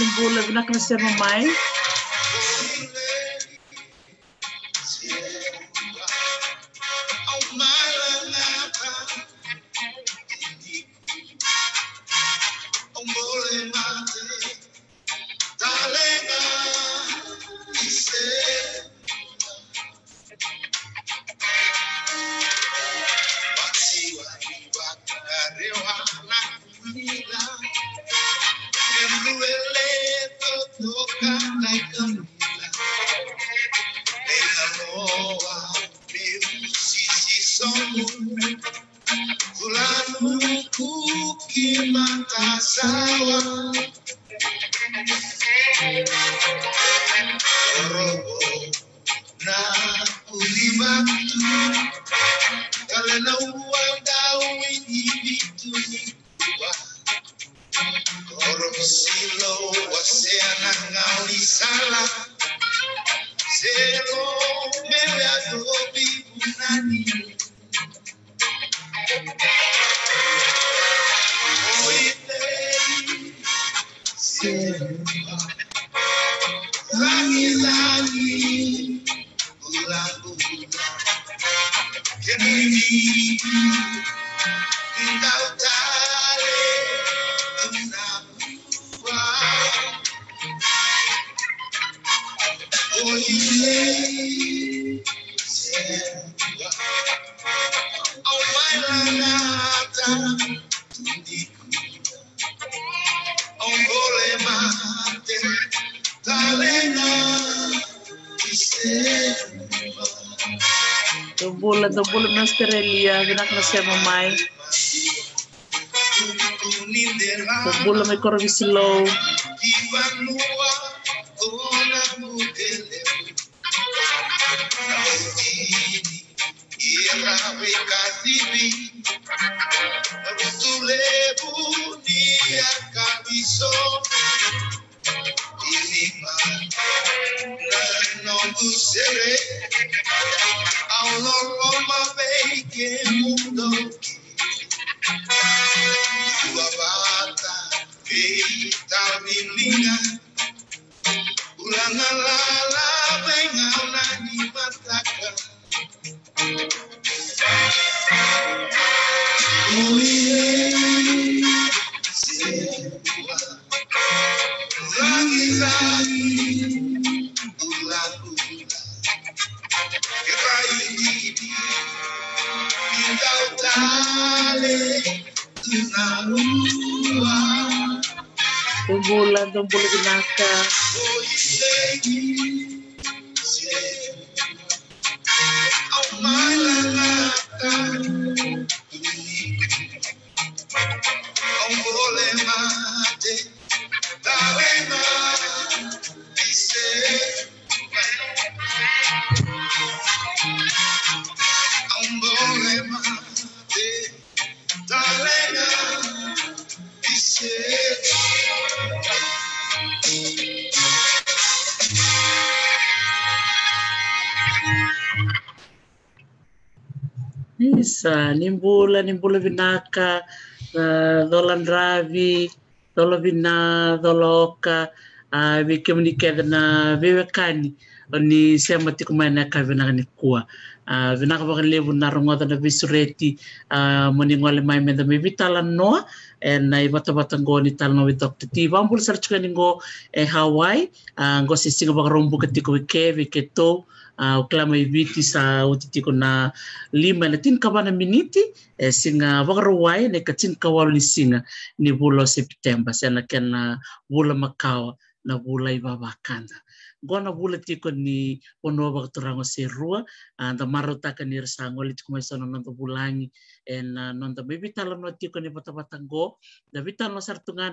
We're not going to settle on mine. το Διαμαντοπούλου με στερελία, δεν σε μαμάη. Το πούλο με κοροβισιλόου. dula ni bula vinaka, uh, eh, dola nravi, dola vina, dola oka, uh, vi komunikeda na vevekani, oni sema tiku mai na ka vinaka ni kua. Uh, eh, vinaka waka na rongoda na visureti, uh, moni ngole mai menda me vitala noa, na i watawata ngō ni tala ngō i Dr. T. Wambul sarachukani ngō e Hawaii, uh, ngō si singa waka rombuka tiku i kevi ke Ah, u kila mai viti sa ah, oti tiko na lima ena tinikavana miniti e siga vakarawai ne kajinikawalo ni siga ni vula o septembe sena kena vula makawa na vula i vavakada gona wula tiko ni ono wa turango serua anda ah, marota kan ir sango lit kuma sono nonto bulangi en ah, nonto bibi talo no tiko ni pata pata go da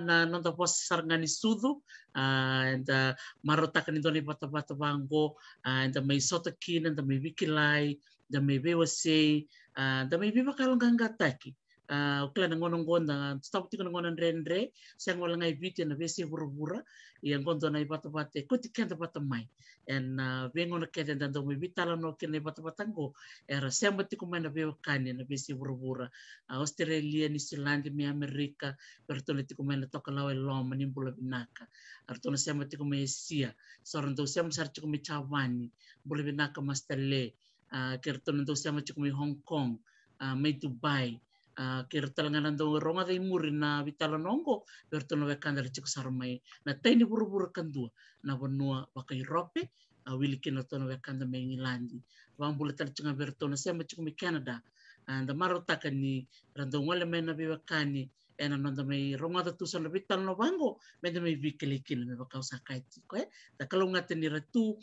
na nonto pos sarngani sudu anda ah, marota kan ni pata pata bango anda mai soto kin anda mai bikilai da mai bewasei da Ah, kla na ngono ngonda stop tiko na ngono ndrendre siang wala ngai viti na vesi burubura yang kondo na ipata pate kuti kenta pata mai en vengo na kete ndando mi vitala no kene pata patango era siang bati na veo kani na Australia ni Silandi mi Amerika pertole tiko mai na toka lau eloma ni mbula vinaka artona ah, siang Sia kuma esia sorando siang sar tiko mi chawani mbula vinaka mastale kertona ndo siang bati kuma Hong Kong ah, mai Dubai kere ah, talanganadongo roma dai muri na vitalanongo vertono vekanda le tsiko sarmai e na taini vuravura kandua na vanua vakairope awilikina tono vekanda me ngilandi vambula talitsinga vertono sema tsiko me canada e da marotaka ni radongo le mai na vivakani ena nonda mai rongata tusa na vitalano vango meda mai vikilikina me vakausakaitiko e da kalongata ni ratu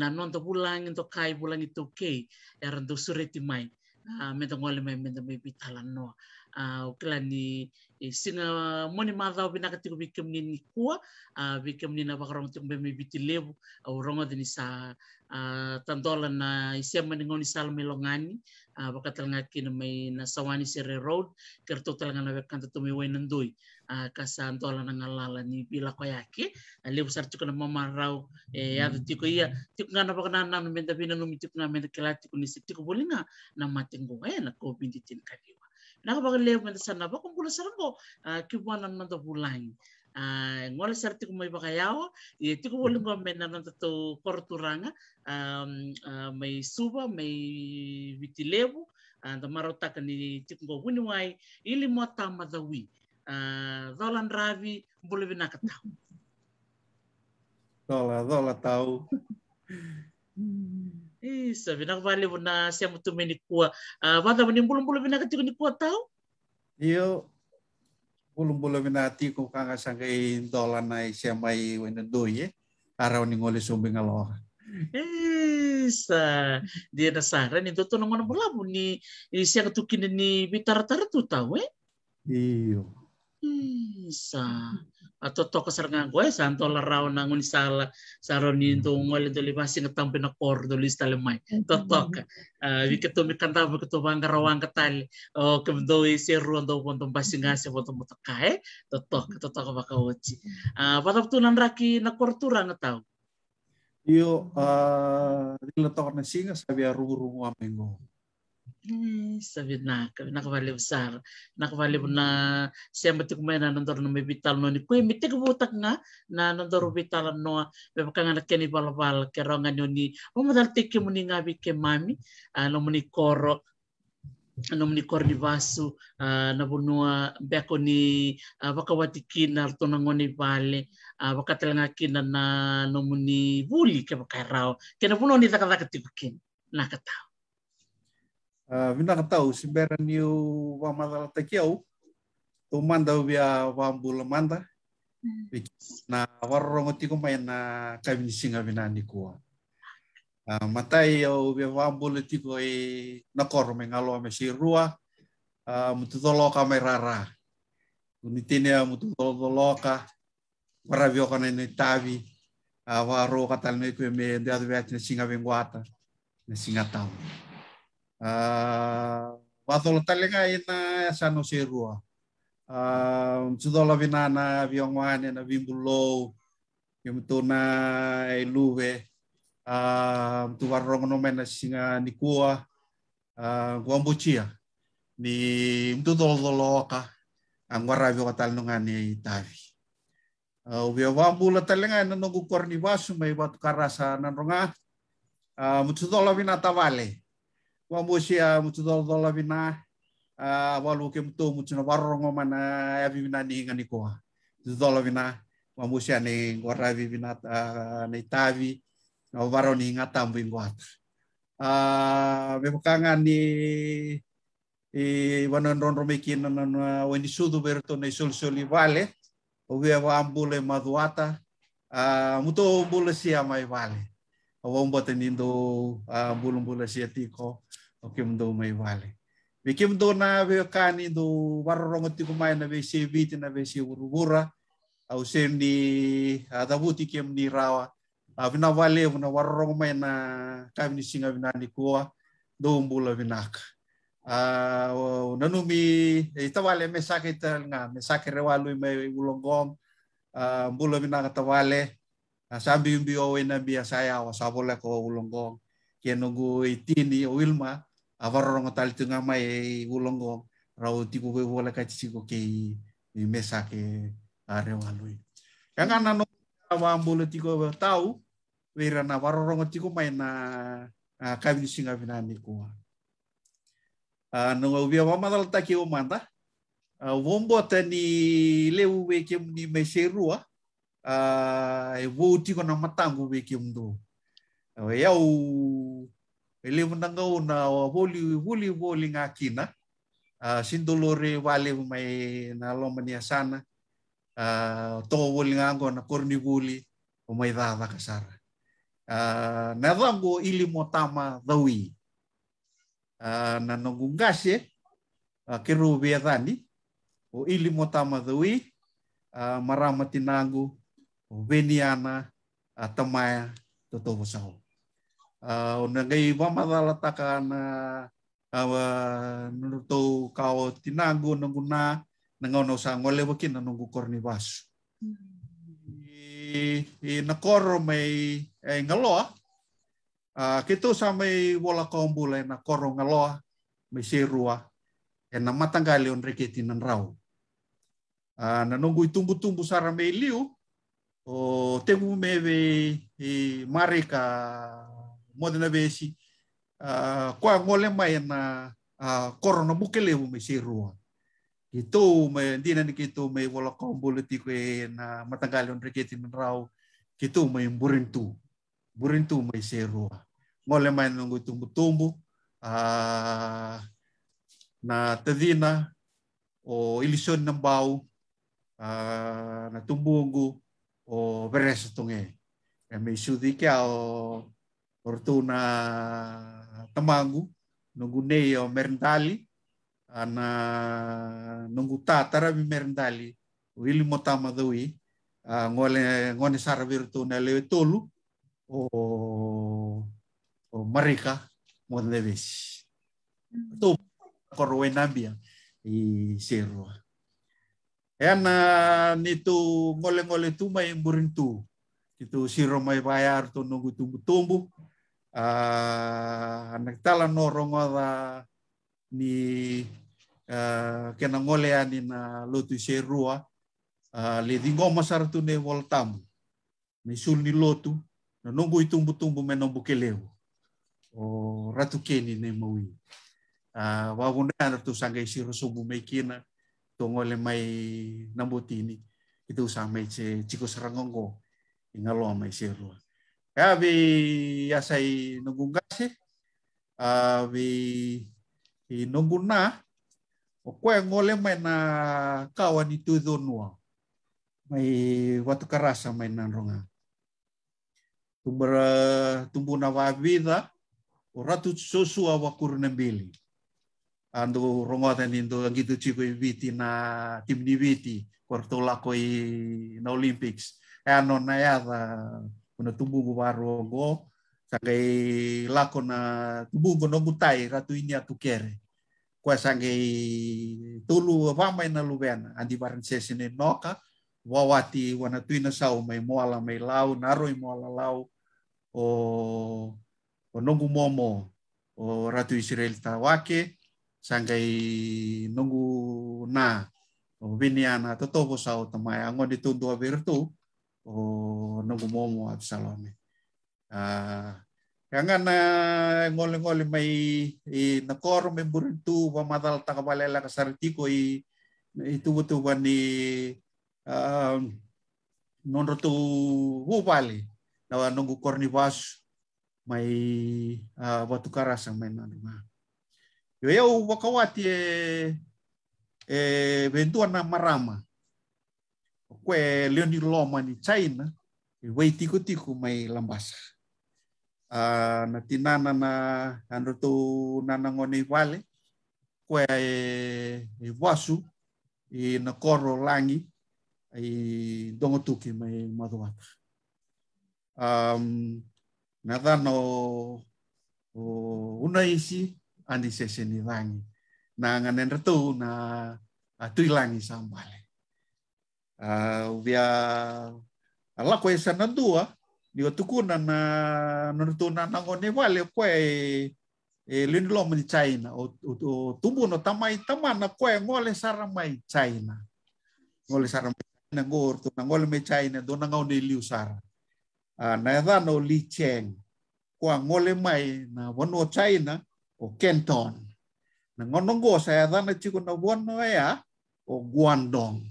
na nonda vulangi do kai vulangi tokei era do sureti mai uh, ah, medongole me mendo me pitala no uh, ah, uklani sina moni madhaw binaka tiku bikamni ni kuwa bikamni na bakarong tiku bemi biti lebu au rongo dini sa tandola na isia maningoni sal melongani bakatal ngaki na mai na sawani sere road kerto tal ngana bekanta tumi wenandui kasa andola na ngalala ni bila koyaki lebu sar tiku na mamarau e mm-hmm. adu tiku ia tiku ngana bakana nam menda bina numi tiku na menda kelati tiku ni tiku bolinga na matengo e na ko tin kadiwa na ah, ah, ba le mo sana ba kung kulo sana mo kibuan nan nanda bulain ngole ser tiku mai bakayao i tiku wole ngwa mena nanda to korturanga ah, mai suba mai vitilebu anda marotaka ni tiku ngo wini wai ili mota madawi dolan ravi bule binaka tau dola dola tau hmm. Isa, bina vale na se muito meni kua. Ah, vata meni bulu bulu bina kati kuni kua tau. Iyo, bulu bulu bina ati kung kanga sangai dola na se mai wena doye. Ara ni ngole sumbing aloha. Isa, dia na sara ni toto na mana bulamu ni siang tukin ni bitar tara tu tau eh. Iyo. Isa ato to kasarngan ko santo laraw na ngun sala saroni hmm. to ngol to libasi ngatang pinakor do lista lemay hmm, hmm, totok wi eh, keto mi kanta wi keto bang karawang katal o oh, kemdo i seru ndo pontom basinga se pontom mutakae eh. totok totok baka ochi ah eh, patap tu nan raki na Iyo, uh, dilo to na singa sabi aru savinaka nakvalevsara nakvalevo na sy ambatikome na nandoro na mevital noni koe miteko votak nga na nandoro vital noa vevakanga na keni valavala ke ronga nioni omadal teke muni ngavi ke mami ah, no muni koro no muni koro ah, ni vasu na vonua beko ni vakawati ah, kina rtona ngoni vale vakatelanga kina na no muni vuli ke vakarao ke na ni nakatao Ah, vinagtau si beraniu wamadala takiau tuman dau bia wambul manta hmm. na warrongoti ko may na kaminsinga binani ko ah, matai au bia wambul ti ko e nakor me ngalo me si rua ah, mututolo ka me rara unitine mututolo ka waravio ka ne tavi waro ka talme ko me ndia singa benguata na singa tamu Ah, Vatolo talaga ina sa no sirwa. Sudola ah, vinana viongwane na vimbulo yung to na iluwe. E ah, tu warong nomen na singa nikua guambuchia ni mtudololoka ang warabi ko talungan ni Tavi. Uh, we wambula talenga na nungukor ni wasu may karasa na ronga, Uh, Mutsudola vinata wa dol dol vina walu ke mutu warro warrongo mana ya vina ni ngani koa dol vina wa mosia ni ngora ya ni tavi na warro ni ngata mbingoata a me bukanga ni e wanan ron romeki na na wani sudu berto na isul soli vale o wa ambule maduata a muto ambule sia mai vale Awang buat tenindo a ambule ambule sia tiko okim do mai wale wikim do na be kani do warrongo ti kumai na be se biti na be se urubura au sendi adabuti kem ni rawa avina wale vuna warrong mai na kavini singa vina ni koa do mbula vinaka Uh, nanumi itawale mesake talnga mesake rewalu mai ulonggong uh, mbula vinaka tawale sambi umbi owe na biasa ya wasabole ko ulonggong kenungu itini Wilma avarorongo tali tunga mai ulongo rau tiku we wala ka ke i mesa ke are walui kanga no wa mbolo tiko tau wera na varorongo tiko mai na kavi singa ni kua Nunga ubia wa madal taki o manda wombo tani leu we ke ni rua. e vou tiko na matangu we ke mdo e elevo mundanga na oh, holy voli voli ngakina uh, ah, sindulore wale ah, na nalomania sana uh, to voli ngango na korni o mai dada kasar uh, na dango ili motama dawi uh, na nongungase eh. uh, ah, kiru dani o ili motama dawi uh, maramati nangu veniana uh, tamaya totovo onangai eh, wamahalata takana awa eh, eh, nunutou kao tinagu nanguna nangau sa ngole wakina nunggu korni wasu. I, i nakoro may e ngaloa, uh, kito sa may wala kombula na koro ngaloa, may sirua, e na matanggali on reketi ng raw. Uh, nanunggu itumbu-tumbu sara may liu, o tengu mewe i marika modena vesi uh, ah, kwa ngole mai na corona bukele me sirua itu me di na kitu me wala ko politiko e na matanggalon reketi men raw kitu me burintu burintu me sirua ngole mai nungu tumbu tumbu na tadina o ilison ng bau uh, na tumbungu o beres tunge. E eh. may sudi kya o or tu na tamangu nungu neyo merndali ana uh, nungu ta tarabi merndali wili motama dawi uh, ngole ngone saravir tu na lewe tolu o o marika mondebis tu korwe nambia i serua Ena uh, nitu ngole-ngole tu mai burintu tu. Ito siro may bayar to nung tumbu-tumbu. anagtala ah, no rongoda ni ah, kena ngole ani na lotu serua ah, le dingo masar tu ne voltam ni sul ni lotu no nongu itumbu tumbu menombu keleu o ratu keni ne maui wa wunda tu sangai siru subu mekina tongole mai nambutini itu sampai ce ciko serangongo ingalo mai rua Ya Kabi yasai si, abi inungguna, eh, o koe ngole mai na eh, kawa ni tudunua, mai watu karasa mai na ronga. Tumbara eh, tumbuna wavida, o ratu susu wa kuruna mbili. Andu rongotan itu gitu cipu viti na tim ni viti, kortolako i na Olympics. Ano na yada kuna tubu waro go sangai lako na tubugu no gutai ratu ini atu kere kwa sangai tulu wamai na luvena andi baransesi ne noka wawati wana tuina sau mai moala mai lau naroi moala lau o o nongu momo o ratu Israel tawake sangai nongu na o viniana totovo sau tamai ango di tundu Oh, nogu momo Absalome. Uh, ah, kaya na ngoli-ngoli may i, nakoro may burintu pamadal takabalela kasariti ko i itubutuban ni um, ah, nonro tu na nungu kornivas may uh, watukaras ang may nanuma. Yoyaw wakawati e, e na marama. kue leoni loma ni China, wei tiku-tiku may lambasa. Uh, na tinana na ano to nanangone wale, kue i eh, wasu, i na koro langi, i dongotuki may maduwata. Um, na dano o unaisi ani langi. Na nganen ah, ratu na atuilangi sambale. Ah, via la koe sana dua ni o tukuna na nonutuna na ngone wale koe e, e lindlom di China o, o, o tubu no tamai tamana koe ngole saramai China ngole saramai China ngor tu ngole me China do na ngone liu sara ah, na edha no li cheng kwa ngole mai na wono China o Canton na ngono go sa edha na chiko na wono ya o guandong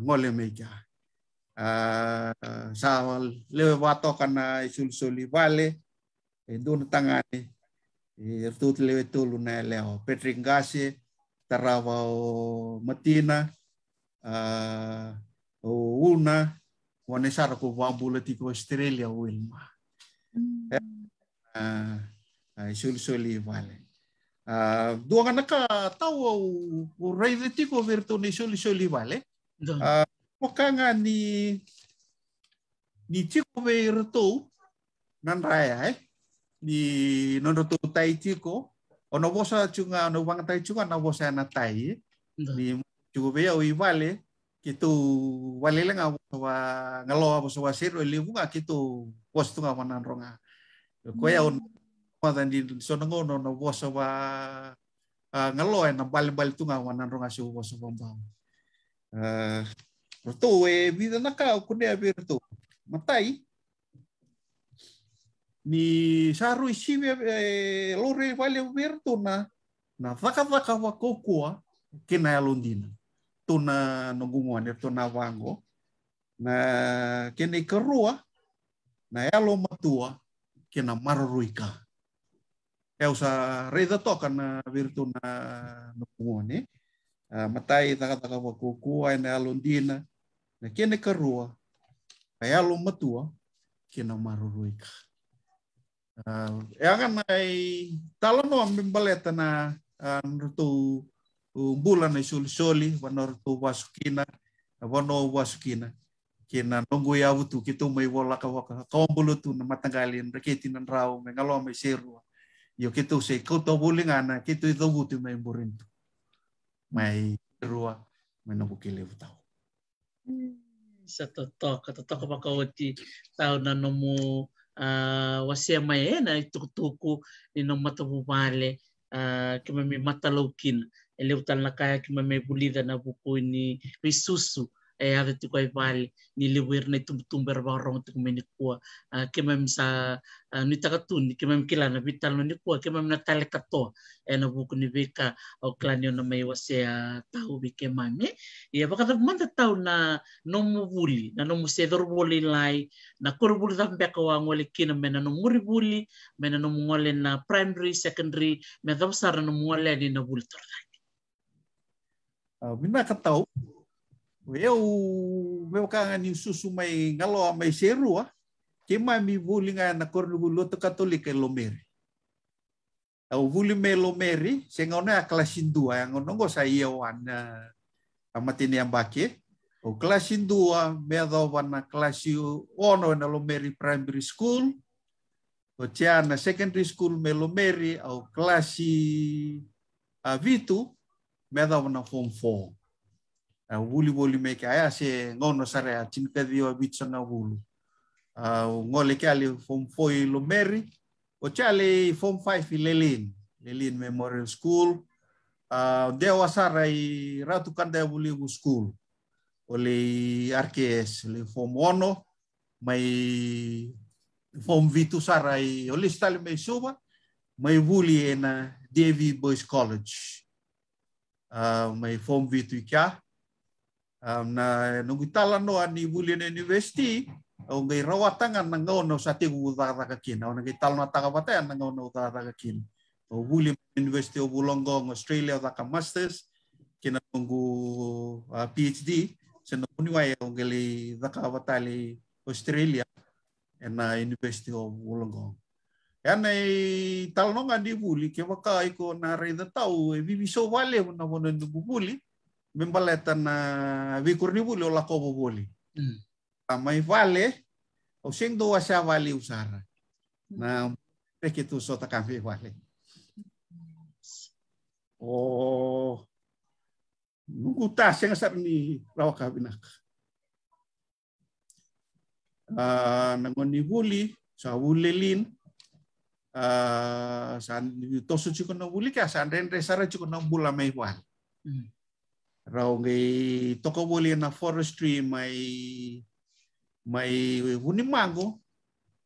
molemeka ah, ah, sa lewato kana isulsuli vale dun tangani irtut lewe tulu na leo petringasi tarawa o matina ah, o una wane sara ko tiko australia wilma hmm. isulsuli vale dua kana ka tau o rei tiko virtu ni isulsuli vale Uh, mukha nga ni ni Chico nan raya eh ni to tai Chico ono bosa chunga ono wang tai chunga na bosa na tai ni Chico Berto igual kitu wale lenga awo wa ngalo awo so wasiro eh? libu nga kitu kostu nga manan ronga ko ya hmm. on madan di sonongo ngono no bosa wa ah, ngalo eh? na bal bal tunga nga manan ronga so bosa bombang Uh, rotou e vida na cá, be Matai. Ni saru isiwe e eh, lore vale verto na na vaka vaka wa kokoa ah. kena ya londina. Tona nongungoane, tona wango Na kene kerua ah. na yalo matua ah. kena maruika Eu sa reda toka na virtu na nongungoane. Eh, matai taka taka wakukua ina alundina na kene karua kaya alu matua kena maruruika. ka eh, yang na ai talo eh, no mimbaleta na nrutu umbula na suli suli wano wasukina wano wasukina kena nongu ya wutu kitu mai wola ka waka kombulu tu na matangalin raketi nan rau mengalo mai serua yo kitu se kuto bulingana, kitu itu mai burintu mai rua mai no ke le tau hmm, sa toto, to ka to to ka ka oti tau na no ah, wasia mai e, na tuku ni no mata bu vale ah, ke me mata lokin e na kaya kima me bulida na buku ni risusu ave ti quai vale ni liwir na tumtumber warong ti kumeni kua ah, kemem sa ah, ni takatun kemem kilana vital ni kua kemem na tale kato e na buku ni vika o klanio na mai wase ah, tau vi kemem ne ia baka manda tau na nomu vuli na nomu sedor vuli lai na kor vuli da beka wa ngole kina mena no muri mena no ngole na primary secondary me da sar no ngole ni na vuli tornai Uh, minakataw, Weu, meu kanga ni susu mai ngalo mai serua ke mai mi bulinga na kornugulo to katolika lomeri au vuli me lomeri sengona klasindua yang ngono nongo sa ieu an amatini ambake o klasindua me adova na klasio ono na lomeri primary school o tiana secondary school me lomeri au klasi a vitu me adova ah, na form 4 wuli wuli me ke aya se ngono sare a tin ka dio bitso na wulu ngole ke ali form 4 lo meri o chale form 5 lelin lelin memorial school a de wasara i ratu kanda wuli wu school ole arques le form 1 mai form Two sara i ole stale me suba mai wuli ena David Boys College. Uh, mai form Two kia, na nungi talano ani buli university o ngai rawatangan na ngau na sati gu utara kin o ngai talano takapata na ngau na utara kin o buli university o bulonggong australia Australia taka masters kina nungu PhD sa uniwai o ngai li takapata li Australia na university o bulonggong Ya nei talno di buli, kaya waka iko na re da tao, e bibi so vale na mo ndu buli bimbale na wikurni buli ola kobo boli. i hmm. vale, o sing doa sa vale usara. Hmm. Na peki tu sota kafe vale. O nungu ta sing asar ni rawa kabinak. Uh, ah, nangoni buli, sa wulelin, uh, ah, san tosu chikono buli ka san ren resara bula mei vale. Hmm. raungi tokawuli na forestry may may hunimago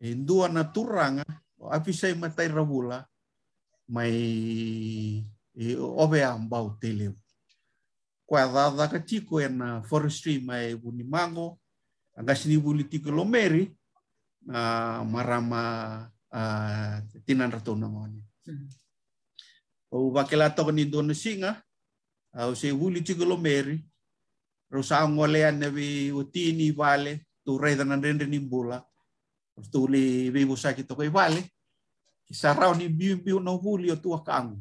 indua eh, na turanga apisay matay rawula may eh, ove ambau teleu katiko na forestry may hunimago agasini buliti lomeri na marama uh, tinanrato na mo hmm. ni. O bakila to ni Dono au se wuli chikolo meri ro sa ngole ane vi utini vale tu reda nan rende ni bula tu li vi busa ki tokai vale ki ni biu biu no wuli o tua kang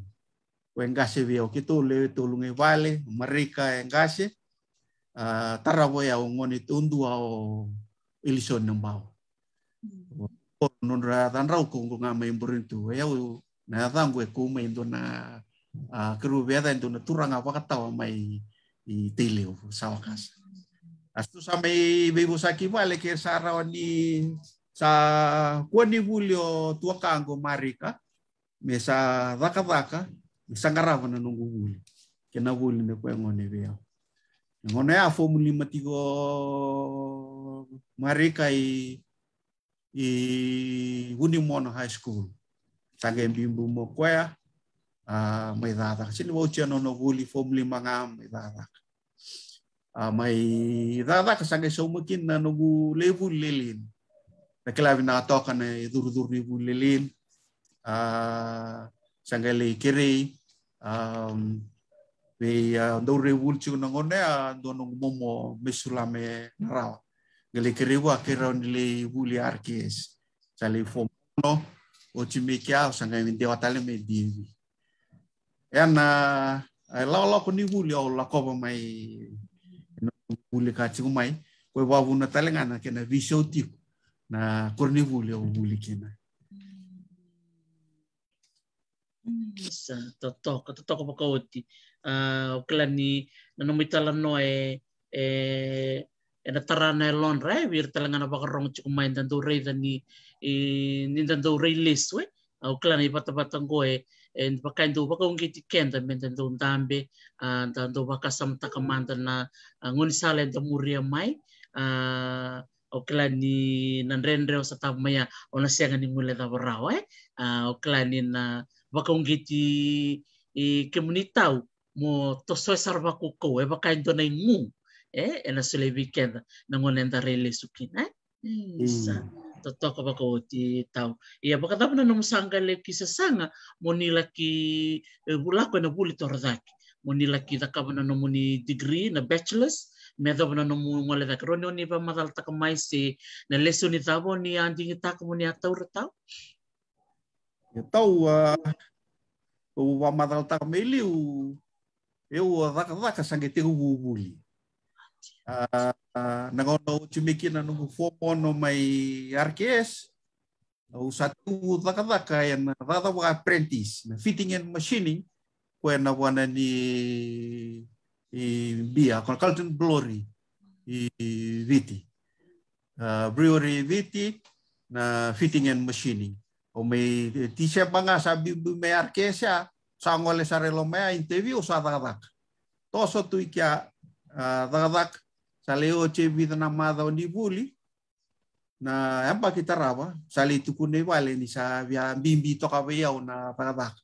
o engase vi o ki tu le tu vale marika engase uh, tarawo ya ngoni tundua o ilison nambao mm. non ra dan rau kongo nga mai ya na dangue kuma indona a ah, keru beda en tuna turanga wakata wa mai i tele o sawakas astu samai bebo saki vale ke sarawa ni sa kuani bulio tuakango marika me sa daka daka me sangarava na nungu buli ke na buli ne kwe ngone beo ngone a formuli matigo marika i i Unimono High School. Tage mbimbu mokwea, uh, may dadak. Sino mo siya no noguli fobli mga may dadak. Uh, ah, may dadak sa ngay sumakin na nogu level lilin. Nakilabi na atoka na idur-dur ni bulilin. Uh, ah, sa ngay kiri. Um, Ve do revul chu na ngone a do no momo mesulame narawa. Gele kiri kera le buli arkes. Sale fomo o chimikia sanga mi dewa tale me divi. ena ai eh, la la koni wuli o la kopa mai no wuli ka tiku mai wa wawu na talengana ke na visio tiku na wuli o wuli ke kena. Sa to totoko ko kauti. a ah, o kila ni na nomitala no e, e, e na tarana e lon rai, wir talengana rong tiku mai do rei dani, e, ndandu ah, rei lesu e, o klani ni pata pata ngoe, e pakai tu pakai ungi tiken tapi tentu tambe tentu pakai sam takaman tena ngun salen temuria mai okla ni nan rendre osata maya ona sianga ni mule tawarawa eh okla ni na pakai ungi ti komunitau mo tosoi sarvaku ko e pakai tu na ngu eh ena sule weekend nangon enta rele sukina eh tatoka baka o ti tau. Ia baka tapana na musanga le ki sasanga mo laki ki bulako na buli toradaki. Mo ni laki dakabana na mo ni degree na bachelor's me da na nomu mu ngale da krono ni ba madal mai se na leso ni tabo ni andi ta ko ni atau ratau ya tau o wa madal ta meli o eu raka raka sange te u buli uh, ah, nangono chumiki na nungu fono mai RKS o satu daka daka yan dada wa apprentice na fitting and machining ko na wana ni i bia consultant glory i viti uh, brewery viti na fitting and machining o may ti siya mga sabi may RKS sa ngole sa relomea interview sa daka daka toso tu ikia dhagadak saleo chebi na mada ni buli na apa kita rawa sali tukune wale ni sa via bimbi to kawe yau na dhagadak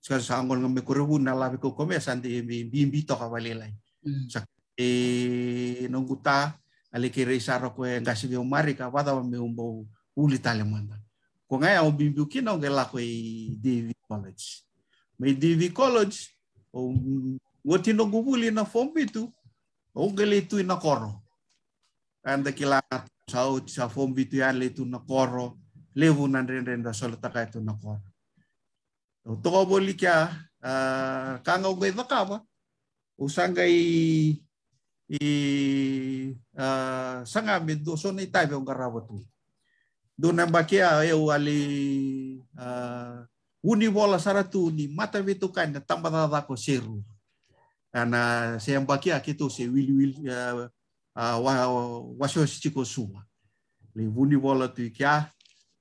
sekarang sanggol ngame kurebu na labe ko kome sante bimbi to kawe lai mm. sa e nonguta ale kere roko ko ngasi vi umari ka wada me umbo uli tale manda ko ngai au bimbi kina ngela ko i divi college me divi college o mm, wotino gubuli na form tu, Onge tu tui na koro. Anda kilat sau sa fom bituan le tu na koro. Lewu nan ren ren da sol takai tu na koro. ko boli kia kanga vaka ba. Usanga i i sanga mi do so ni tai bong karawa tu. Do nan bakia eu ali uni bola saratu ni mata vitukan tambah da ko siru. Uh, uh, uh, Ana se ambakia kito se wili wili wasio sitiko sua le vuni vola tu kia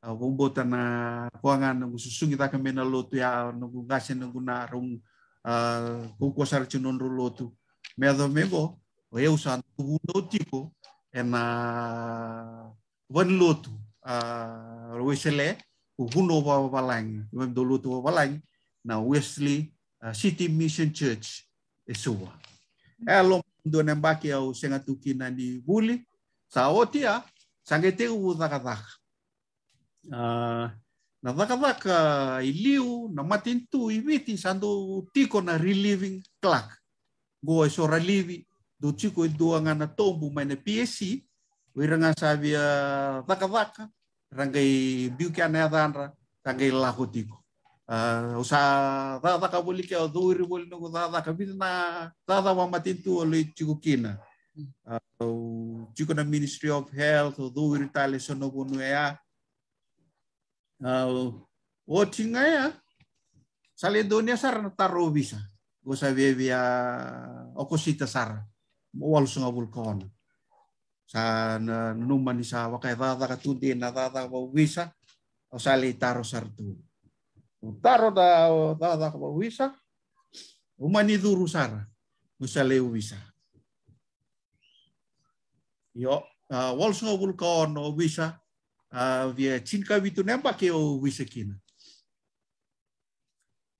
wumbota na kuanga na gususungi taka lotu ya na gungase na guna rung kuko sar chunon ru lotu do mego o usan san wundo ena van lotu wesele wundo wa walang wem do lotu wa walang na Wesley City Mission Church e elom E lo nembaki au senga tuki na ni buli, sa otia, sange te u dhaka dhaka. Uh, na dhaka dhaka ah, ah, i liu, na i viti, sando tiko na relieving clerk. Go e so relivi, do tiko i na tombu mai na PSC, wiranga savia dhaka dhaka, rangai biukia na dhanra, rangai lahotiko. Ah, usa dada ka boli ke oduri boli nugu dada ka na dada wa matintu oli chikukina au chikuna ministry of health duri tale sono bunu ya ah, o tinga ya e sale donia sar na taro bisa Gosa sa bebia okosita sar wal sunga bul kona sa na numani sa wakai e dada ka e na dada wa bisa o sale taro sartu Utaro da da da ko wisa umani duru sara musa le wisa yo walso no vulkan o wisa via chinka vitu nemba ke o wisa kina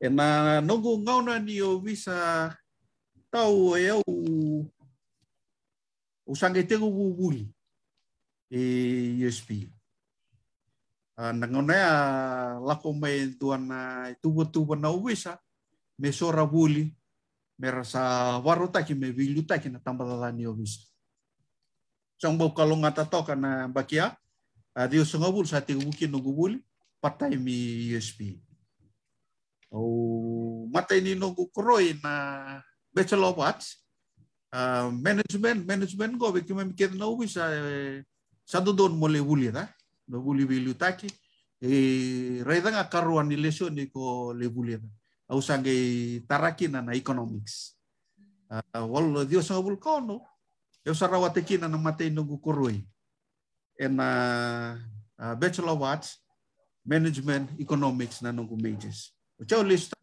ena nogo ngauna ni o wisa tau e o o sangue tegu bubuli e, e Ah, nangonea lako mai tuana tubo tubo na uwesa me sora wuli me rasa warotaki me taki, na tambalani uwesa bau kalau ngata toka na bakia adio ah, sa sate wuki nungu wuli patai mi USB o mata ini nungu kroi na bachelor of arts ah, management management go bikin memikir na uwesa eh, satu don mole wuli dah no buli bilu taki e raidan a karuan ni lesio ni ko le buli au sange taraki na na economics uh, wal dio sa vulcano eu sarawate kina na matei kurui ena uh, bachelor of arts management economics na nungu majors o chao lista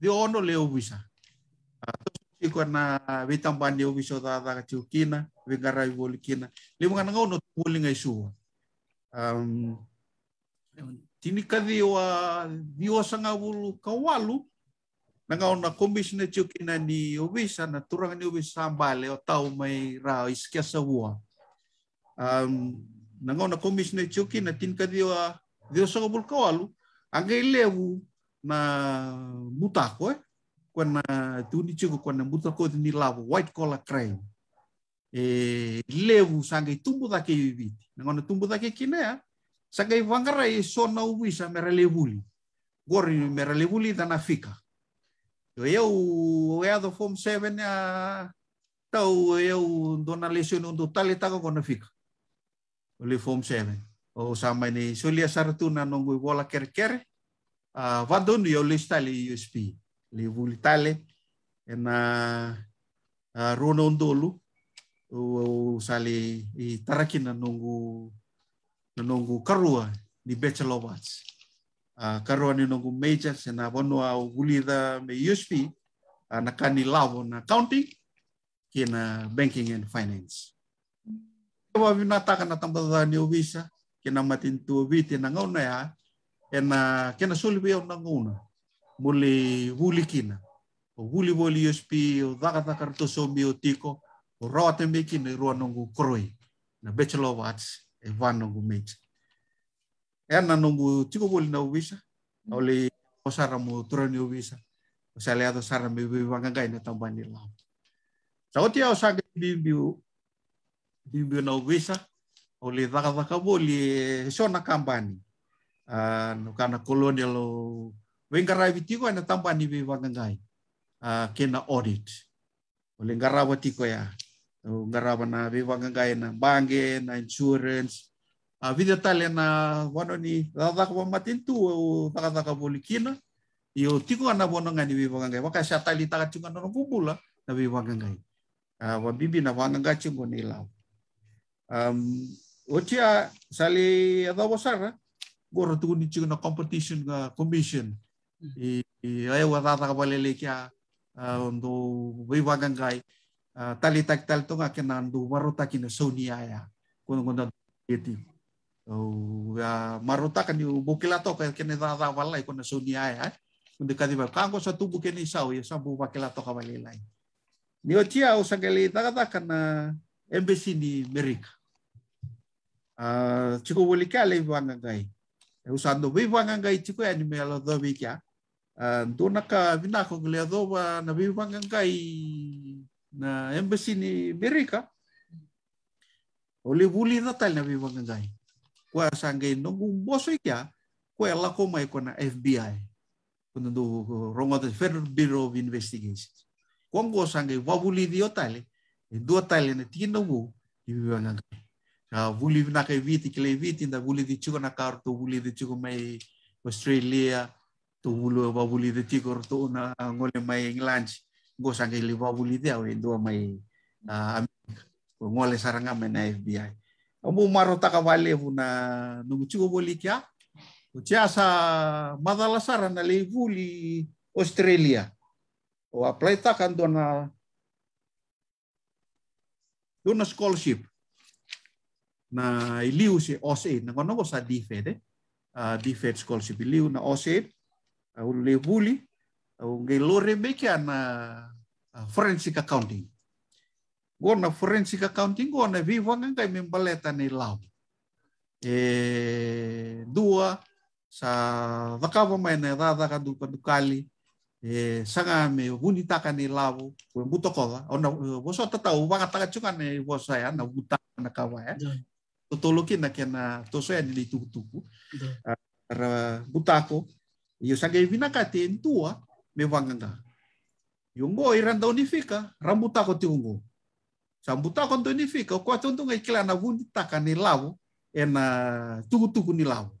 dio ono le ubisa iko na vitambani ubisa da da chiukina vingara ivolikina limunga ngau no tulinga isua um, tinikadiwa diwa sanga wulu kawalu nangau na komisne chukina ni obisa ah, um, na turang ni obisa sambale o tau mai ra iskia sawa um, nangau na komisne chukina tinikadiwa diwa sanga wulu kawalu angai lewu na mutako eh? kwana tuni chuku na mutako ni lavo white collar crime levo eh, levu sangai tumbu daqui ke viviti ngona tumbu da ke kinea sangai wangara e sona uwisa merelevuli gori merelevuli da na fika eu eu eu do form 7 a tau eu dona lesão do tale tago kona fika o le form 7 o sama ni solia sartuna nongo bola kerker a vadonu eu le stale usp le vulitale na rono ndolu o sali i tarakin na nungu na nungu karua ni bachelor of arts uh, karua ni nungu major se na bono au gulida me USP uh, na kani lavo na accounting kina banking and finance wa vinataka na tambada ni visa kina na matintu viti na ngau ya ena kia na suli bio na nguna muli huli kina o huli voli USP o dhaka dhaka rato somi o tiko o roa te meki nei nongu na bachelor of arts e van nongu major e ana nongu tiko woli na uwisa na mm. ole osara sara mo turani uwisa o sa le ado sara me we wangangai na tambani lao sa o tia o bibiu bibiu na uvisa o le dhakadhaka woli e sona kambani uh, no kana colonial o vitiko e na tambani vanga wangangai uh, kena audit o le ngarawa tiko ya ngaraba na vevagagai e na bange na insurance avidetale na vanoni cacakava matintu cakacakava olikina io tiko na vonogani vevagagai vakasi atali takatinga na vubula na vevagagai ah na vagaga cingo na ilava otia sali acava sara goro tukuni cingo na competition commission i e, e, aeua cacakava lelekea do vevagagai Ah, tali tak tal to ka kenan du maruta kinu sonia ya kuno kuno itu. eti oh, o ya, maruta kan yu bukila to ka kene da da wala ikun sonia ya kun kadi kadiba ka satu sa tubu sau ya sa bukila bakila to ka wali ni o tia o sageli embassy ah, ya, ni merika a chiku wali ka le usando vi wanga gai chiku ani me lo do vi vinako na vi na embassy ni Berica Olivuli natal na biwangagay. Kwa sanggay nung bosoy kya, kwa ela ko may ko na FBI. Kuno do rongo the Federal Bureau of Investigations. Kung go sanggay wabuli di otale, do otale na tindo mo biwangagay. Sa vuli na kay viti kay viti na vuli di chuko na karto vuli di chuko may Australia to bulu wabuli di chuko to na ngole may England gosang kay libabuli dia we do may uh, ah, ngole saranga may na FBI. Amu marota kawale na nuguchigo boli kya. Uchiya sa madalasara na leivuli Australia. O apply ta kan do na do na scholarship na iliu si OSAID. Nangono ko sa DFED e eh. Uh, ah, DFED scholarship iliu na OSAID. Uh, ah, Ulebuli. ngai lore beke ana forensic accounting. Gona forensik accounting gona viva ngai membaleta nei lau. E dua sa vakava mai na dada ka dupa dukali e eh, sanga me taka nei lau ko mutokova ona voso tata u vanga taka chuka ne vosa ya na buta na kawa ya. Totoloki na kena toso ya ni tuku tuku. Ra butako. Yo sangai vinaka te tua mewanganga. Yungo iran da unifika, rambuta ko ti ungo. Sambuta ko ni ko tuntu ngai kila na wundi taka ni lau, ena tuku-tuku ni lau.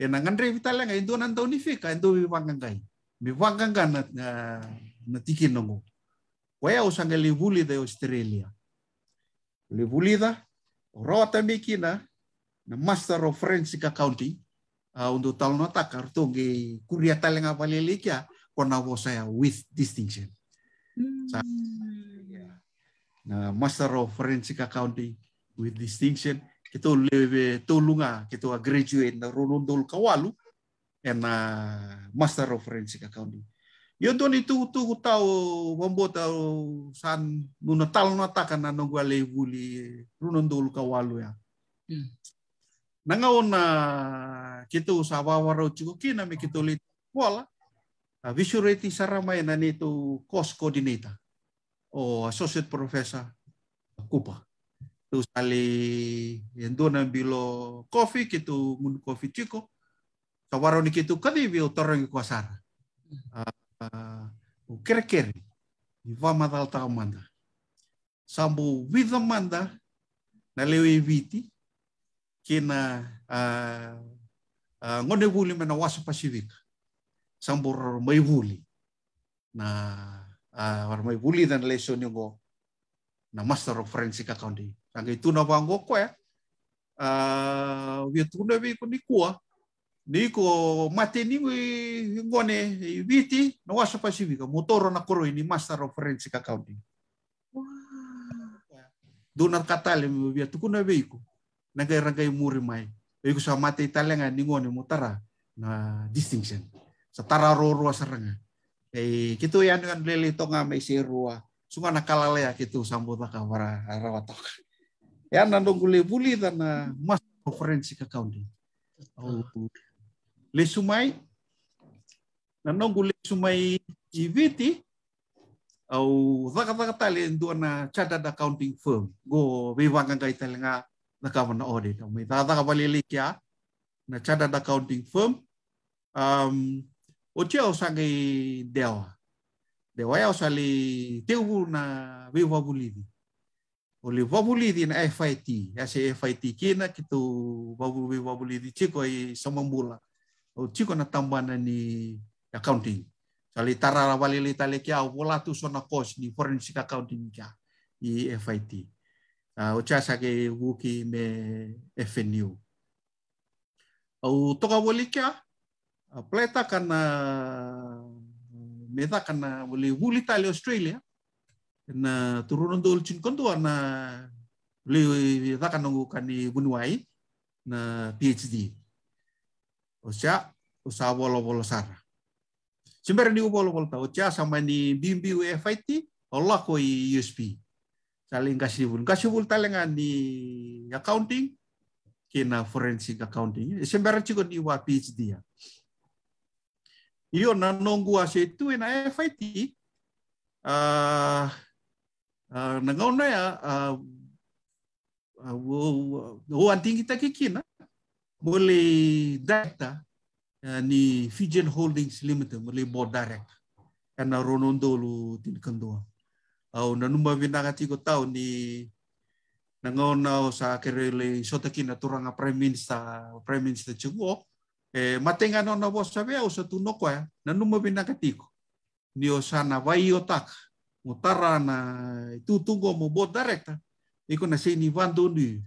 Ena ngandre vitale ngai ndo nan da unifika, ndo me wanganga. Me na, na, na tiki nongo. ya usanga da ya Australia. Livuli da, rota mikina, na Master of Forensic Accounting, uh, untuk tahun nota kartu ngi kuria talenga palelikia saya with distinction. So, yeah. Hmm. nah, Master of Forensic Accounting with distinction. Kita leve tulunga ah, kita gitu ah, graduate na kawalu and uh, Master of Forensic Accounting. Yo ya, don itu tu tau mambo tau san nuna tal nata kana nongwa kawalu ya. Hmm. Nangau na kita usaha warau cukup kina me kita oh. lihat wala. Ah, Saramay na nito course coordinator o associate professor Kupa. Tu sali yang dona bilo coffee kitu mun coffee chiko. kawaroni ni kitu kadi bi otorang ko sara. O kerker i va madal tao manda. Sambu manda na lewe viti kina ah, ah, ngone wuli mena wasu pasifika sambur mai wuli na war mai wuli dan ni go na master of forensic accounting kanga itu na wango ko ya eh. wi na wi ko ni kuwa ni ko mate ni wi ngone viti na wasa pasifika motoro na koro ini master of forensic accounting donar katale mi wi tukuna wi na nagai ragai muri mai beiku sa mate italenga ni ngone mutara na distinction satara rorua seranga. E kitu yan kan lili tonga me sirua. Sunga nakalale ya kitu sambut maka para eh, rawatok. Ya nandung gule buli eh, mas konferensi ka kaundi. Oh. Le sumai nandung gule sumai jiviti au zaka zaka tali ndua na eh, chartered accounting firm go vivanga ngai talenga zaka na audit au me zaka zaka kia na chartered accounting firm um o che o sangi dewa. Dewa ya o sali teu na viva bulidi. O li vabulidi na FIT. Ya se FIT kina kitu vabu viva bulidi chiko i somambula O chiko na tambana ni accounting. Sali tarara wali li tale kia o tu sona cost ni forensic accounting kia i FIT. o cha sake wuki me FNU. O toka wali kia, Eh, eh, meta kana wuli wuli tali Australia, na turun dol chin kontu na le kana nungu kani bunwai na PhD osya usa bolo bolo sara simber ni wolo bolo tau cha sama ni bimbi UFIT e Allah koi USB. saling kasih bun kasih bul talengan di accounting kena forensic accounting simber cikon ni wa PhD ya E eu não gosto tu e na FIT ah ah nangau na ah, ah, ah o anting kita kikina ah. boleh data ni Fijian Holdings Limited boleh board direct kana lu tin kendua au nanumba vinagati ko tau ni nangau na sa kerele sotakina turanga prime minister prime minister chugo eh, matenga no vosa vea o tuno koa na numo bina katiko ni o sana vai o taka mo tarra na tutungo mo bot directa iko na sei ni vando ni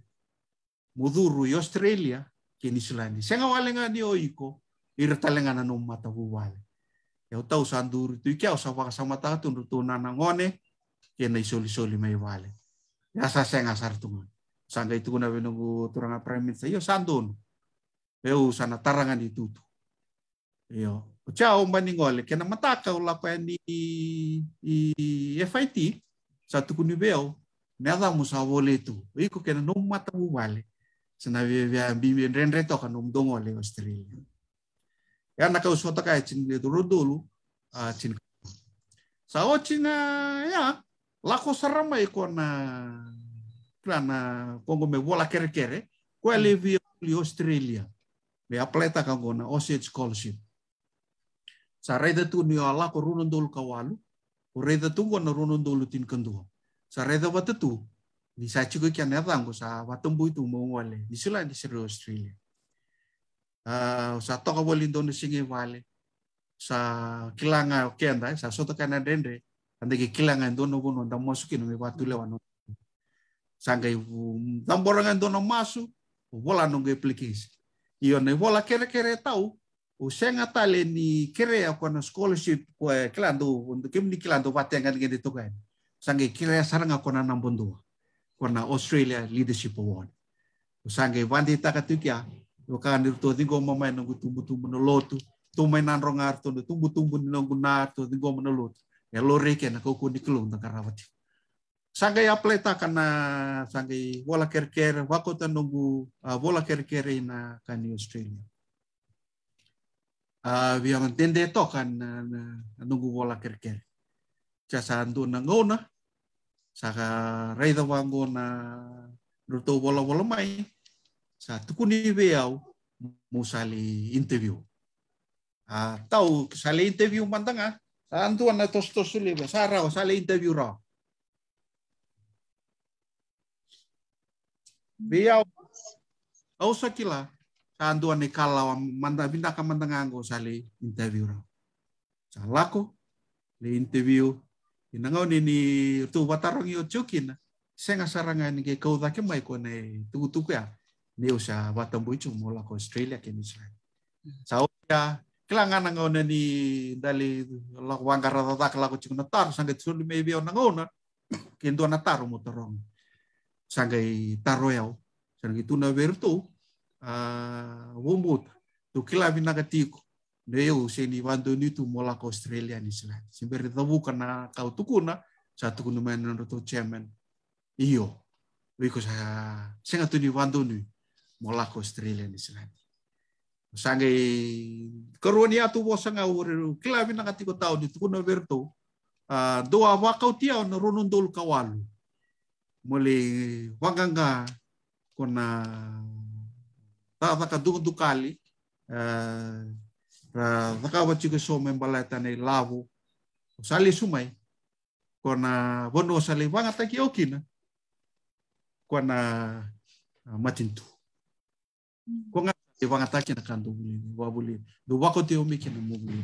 mo duru i Australia ke ni sulani senga walenga ni o iko ira talenga na no mata wale e o tau sanduru tu kia o sa waka sa mata tu na ngone ke na isoli soli mai wale ya sa senga sartunga sanga itu kuna benungu turanga prime minister yo sandun eu sana tarangan di tutu. Yo, ciao ngole kena mataka ulakuan di i FIT satu kuni beo nada wole tu. Iko kena nom mata wale. Sana via bimbi rendre to kan nom dongole Australia. Ya nakau sota kai e cin e dulu dulu a cin. Sao cina ya lako sarama iko e na na, kongo me bola kere kere. Qual é a Australia? atleta ka gona osage scholarship sa reda tu ni ala ko runun ka kawalu ko reda tu gona runun dol tin kandu sa reda wata tu ni sa chiku na dang ko sa watumbu tu mo wale ni sila ni australia uh, sa to ka wali don singe wale sa kilanga kenda, sa soto kana dende ande ki kilanga don no gono da masuki no me watu lewa no sangai damborangan don no masu wala no ge application ne vola kere kere tau o senga tale ni kere a na scholarship ko e klando undu kem ni klando vatenga ni de tokai sange kere saranga kona nambondua kona Australia Leadership Award o sange vandi takatukia o ka ni to dingo mama no tumbu tumbu no lotu to mai ya nan rongar to tumbu tumbu no gunar to dingo no lotu e lo reke na ko ko ni klong na Sangai apleta kana sangai wala kerker wakota nunggu uh, ah, wala kerker ina kani Australia. Uh, ah, via mantende to kan ah, nunggu wala kerker. Jasa antu na ngona saka raida wango na ruto wala wala mai sa tukuni beau musali interview. Uh, tau sale interview mantanga antu ana tos tosuli be sara sali interview ra. Au sa kila. Kando ni kalaw manda binda ka mandangango sali interview ra. lako le interview inangaw ni ni tu batarong yo chukin. Senga sarangan ni kau kauda ke mai ko ne tu tu ya. Ni usa batambu chu mola ko Australia ke ni sai. Sauya kelangan nangaw na ni dali lakwang rata tak lako chung tar sangit sulu maybe on ngau na kendo natar mo motorong sangai taroel sana ki tuna verto a wombot to ah, kila vina katiko ne eu se ni tu mola ko australia ni sila simber da buka kau tukuna satu kunu men no chairman iyo wiko sa senga tu ni wando ni mola ko australia ni sila sangai karuani atu wo sanga ure kila vina katiko tau ni tukuna verto a ah, doa wakau tia no runundul kawalu mole wanganga kona tata ka dugu dukali eh, ra takawa chiko so membalai tane lavu sali sumai kona bono sali wanga taki okina kona matintu mm. konga wanga taki na kandu buli wabuli do wako te omike na buli,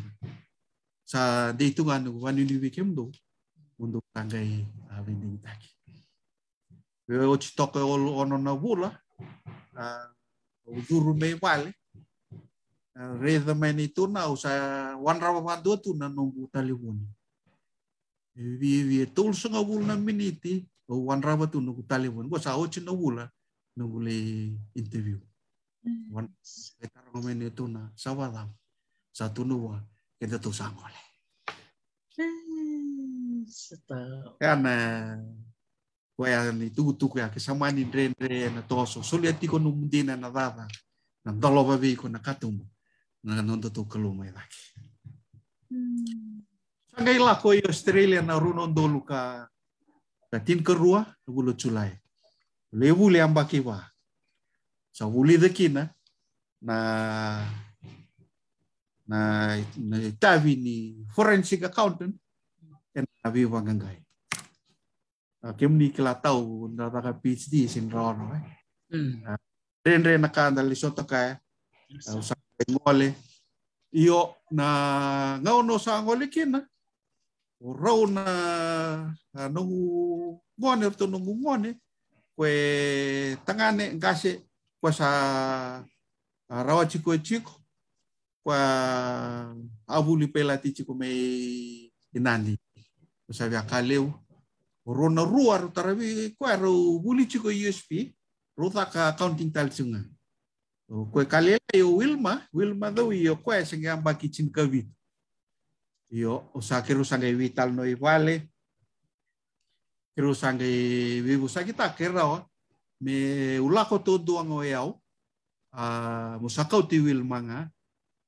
sa deitunga no wanini wikem do mundo tangai avending taki we o ti toke o ono na wula o juru me wale uh, redha ni tuna o sa wan rawa pandua tuna nungu taliwoni vi vi tul sunga wula miniti o wan rawa tuna ku taliwoni ko sa o ti wula nungu le interview mm. wan kita rawa mai ni tuna sa wadam sa tunuwa kita tu sangole Kan, mm, waya ni tugu kua ke samani renre na toso soli ati ko numudina na dada na dalo vavi ko na na sangai la ko Australia na runo ka ka kerua culai na na na tavi ni forensic accountant en avi wangangai Kium na ka PhD sin ron. Rin rin na ka na lisoto ka. Usang ngole. Iyo na ngaw no sa ngole kin eh. na. Uraw na ngone or tunung ngone. Eh. Kwe tangane ngase kwa sa rawa chiko e chiko. Kwa abuli pelati chiko may inani. Sabi akaleu rona rua ro tarawe ro buli chiko USP ro taka counting tal sunga. O kalela yo Wilma, Wilma do yo koe sengi amba kitchen kavit. Yo o sa kero vital no ivale. Kero sangai kera o me ulako to duang o yao. E A musakau ti Wilma nga.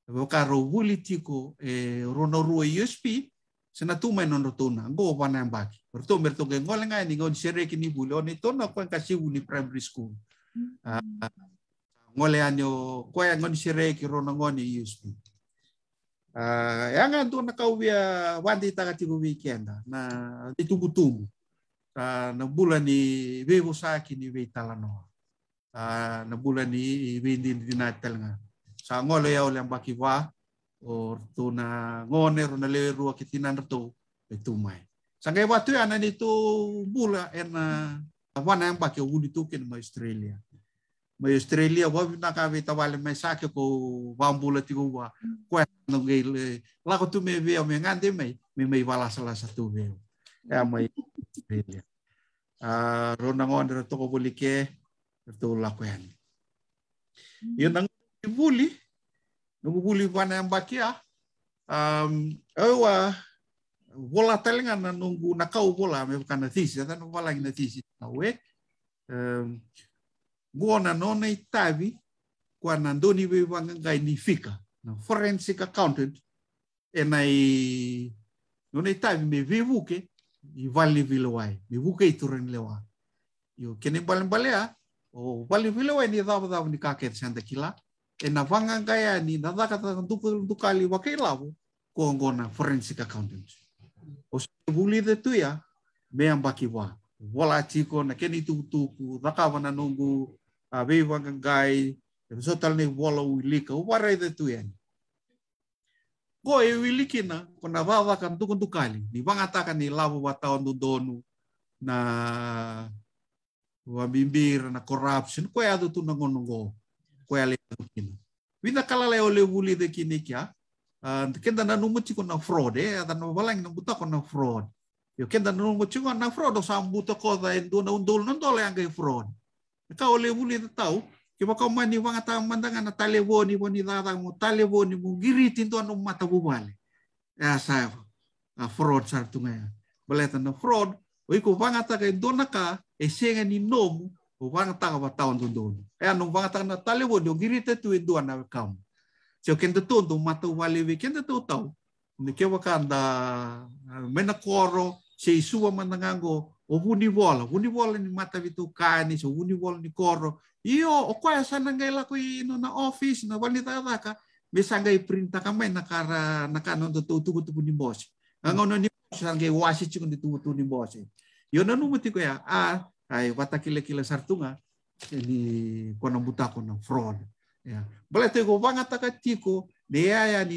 Wo karo wuli chiko e rona rua USP Sena tuma non rutuna go wana mbaki. Berto berto ke ngole ngai ni ngol sere kini bulo ni tono ko kasi uni primary school. Hmm. Ah, ngole anyo ko ya ngol sere ki rono ngoni USB. Uh, ah, yang antu na kau via wandi tagati bu weekend ah, na ditunggu tunggu. Uh, na bulan ni vevo saki ni ve talanoa. Uh, na bulan ni windin dinatel nga. Sa ngole ya ole bagi wa or tuna ngone na le rua kitinan itu mai. Sangkai watu ana ya, ni tu bula ena wana yang pakai uli tu ma Australia. Ma Australia wa bina ka vita wale mai sake ko wambula tigo wa ko e no gele la ko tu me ve me ngande mai me mai wala sala satu ve. Ya ma Australia. Ah rona ngone rto ko bulike rto la ko e Yo nang buli nunggu na bakia ya. um awa eh, bola telinga na nunggu nakau bola me bukan natisi ta no bola ina eh. tisi na we um gona nona itavi kwa na ndoni we wanga ni fika na forensic accountant enai i nona itavi me vivuke i vale vilewai me vuke ituren lewa yo kene balembalea ya, o vali vilewai ni dhavu dhavu ni kaket sanda kila enavanga eh, gaya ni dadakata kali tukali ko ngona forensic accountant. O se buli de tuya mea wa Wala chiko na keni tukutuku, dakawana nungu, vanga gai, tal ne wala ka wara de tu ni. Ko e wilikina, kona dada kantuku kali ni taka ni lavu watao donu, na wabimbir na corruption, ko ya adu tu nangonongo koyale kina Wida kala le ole wuli de kini kya ah, kenda na numu chiko na fraud e eh, ata no balang na buta ko na fraud yo kenda na numu chiko na fraud o sambuta ko da endo na undol na dole ang fraud ka ole wuli de tau ke ba kau mani wanga ta mandanga na talewo ni woni da mo talewo ni mo giritin to anu mata bubale e, e, ya sa fraud sartunga boletan na fraud oi ko wanga ta ka e na ka esenga ni nomu wang tang wa taun tu don e eh, anu wang tang na tali wo do giri te tu e do na kam se ken tu tu matu wali we ken tau ni ke wakanda mena koro se isua manangango o huni wola huni wola ni mata vitu kani so huni wola ni koro Iyo, o ko ya sana ngai la na office na wali ta ta ka bisa ngai perintah kami na kara na kanon tu tu tu ni bos hmm. ngono ni bos ngai wasi cikun tu tu ni bos yo na ko ya ah ai wata kile kile sartunga e ni kono buta kona fraud ya bale te go wanga taka tiko de ya, ya ni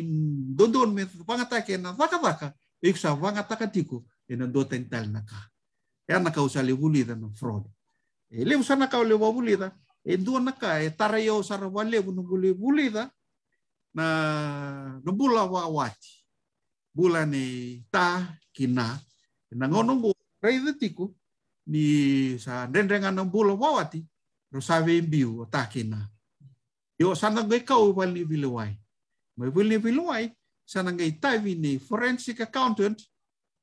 dondon me vanga taka na vaka vaka iksa e wanga taka tiko ena do tental naka ya naka usale da na fraud ele usana ka le da e do naka e tarayo ya sar wale bunu da na no bula wa wati bula ni ta kina e na ngono bu tiko ni sa dendrengan ng bulo mawati no sabi biu takina yo sana ngay ka wali biluai biluwai may wal ni biluwai sana ngay tavi ni forensic accountant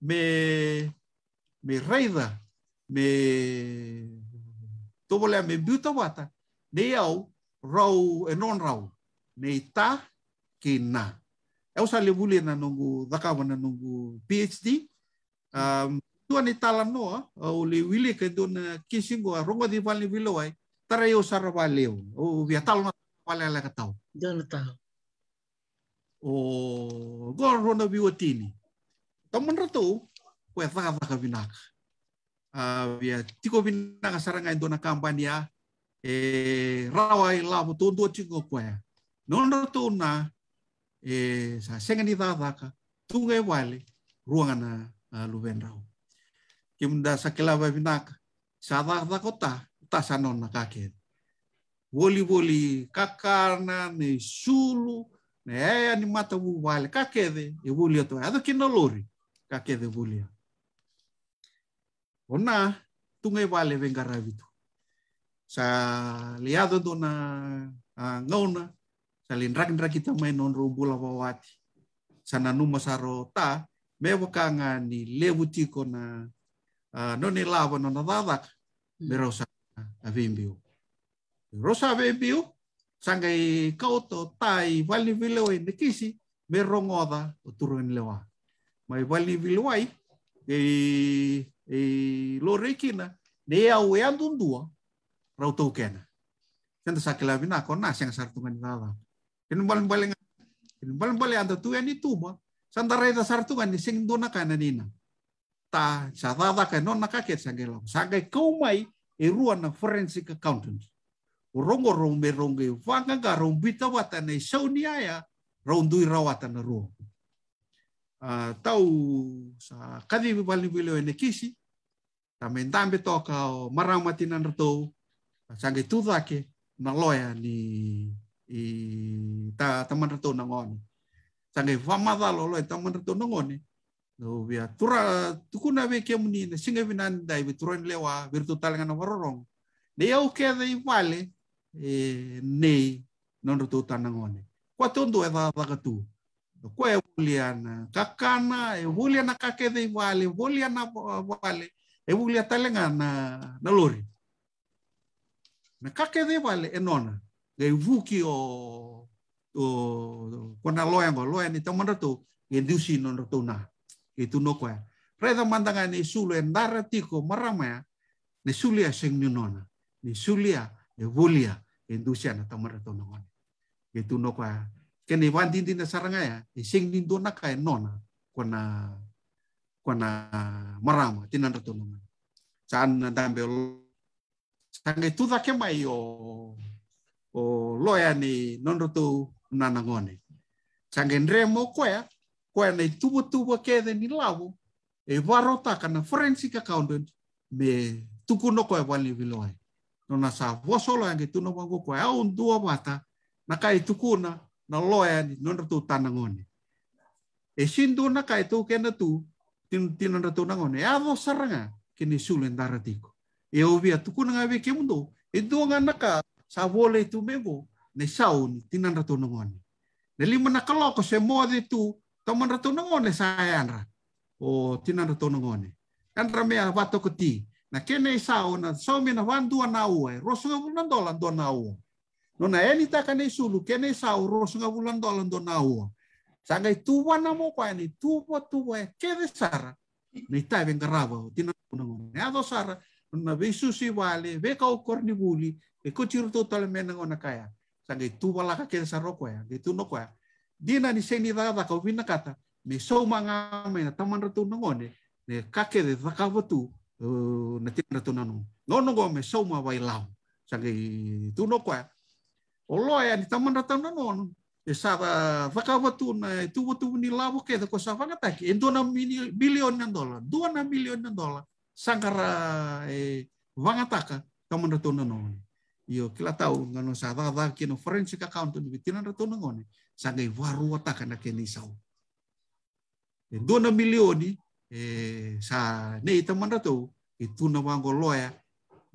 me me raida me to wala me to wata ne au rau e non rau ne ta kina eu sa le na nungu dakawa na nungu PhD um, tua ni tala noa o uh, le wile ke dona uh, kissing go rongo di vale vilo ai tara yo sara vale o via talan no vale ala ka tau don tau o go rona biwatini tamon rato ko fa fa ka vinaka a via tiko vinaka saranga dona kampania e rawa i la tu tondo tiko ko ya non rato na e sa sengani ni dada ka tunga e vale ruangana na luven rau ki munda sakela kota, sadaqdaqota tasanona kake woli woli kakarna, ne sulu ne e mata wu vale kakede e woli to ado ki kake lori kakede woli ona tungai vale vengaravitu sa liado dona ngauna sa lindrak-ndrak kita main non rubula wawati sana numa sarota mewakanga ni lewu na uh, no ne lava no na dada me hmm. rosa a ah, vimbiu rosa vimbiu sanga i kauto tai vali vilo e ne me rongoda o turu en lewa mai vali vilo ai e e lo rekina ne au e andundua rautou kena senta sakela vina kona sanga sartungan dada en balen balen en balen balen anda tu en ituma santa reda sartungan ni sing dona kana nina ta sa thavaka nona kake sage lau sagai kau mai e na forensic accountant o rongo rong me rongo vanga ga rong bita wata na sauni ya rong dui rawata na rua. tau sa kadiwi bali bilo ene kisi ta be toka o maramati na ratou sange tudake na loya ni i ta taman ratou na ngone sange whamadalo loe taman ratou na ngone no bia tura tukuna be ke muni singa binan dai be turon lewa virtual ngana warorong de au ke de vale e nei non rutu tanangone kwa tondo e da da tu ko e buliana kakana e buliana kake de vale buliana vale e bulia e talenga na na lori na kake de vale enona de vuki o o kona loengo loen ni tamanda tu e dusi non rutu na itu ya. Reda mandanga ni sulia ndara tiko maramaya ni sulia sing ninona. Ni sulia e na tamara tonongone. Itu nokoya. Kene wandindi na sarangaya e sing nona kona kona marama tinanda tonongone. Chan na dambe sange tuda ke mai o o loya ni nonro nanangone. Sange ndre kwa ya, koena i tuvatua kece ni lavu e varota kana forensic accountant me tukunoko e walivilo ai nona sa vasoloaga i tunavaguku e audua vata na kai tukuna na loe ani nona tou tanagone e sindu na kai tu kena tu tinonra tou nagone e avosaraga kene sulen dara tiko e ovia tukunaga ave kemudo e duaga naka sa vole tu mego ne sauni tinonra tou nagone ne lima na kaloko se de tu Toman ratu nengone saya anra. O oh, tina ratu nengone. Anra mea wato Na kene sao na somi na wan dua nau e. Rosunga bulan dolan dua nau. Nona eni takane sulu kene sao rosunga bulan dolan dua nau. Sanga tuwa na mo kwa ni tuwa tuwa e kere sara. Ni tai ben garaba tina ratu nengone. Ado sara na besu si vale beka o korni buli e kaya. Sangai tuwa laka kere saro kwa ya. gitu no kwa ya. Dina ni seni dada ka kata me sou manga me na taman ratu ngone ne kake de zakavatu na tin ratu Ngono go me sou ma wai lau. Sangi kwa. ya ni taman ratu nanu e sava vakavatu na e tu tu ni lavo ke de ko sava e na taki. E dona milion na dola. na dola. e taman ratu nanu. Io kila tau ngano sa dada kino forensic account tinan ratu sagay waruata kana keni sau. E dona milioni e sa nei tamanda to e tuna wango loya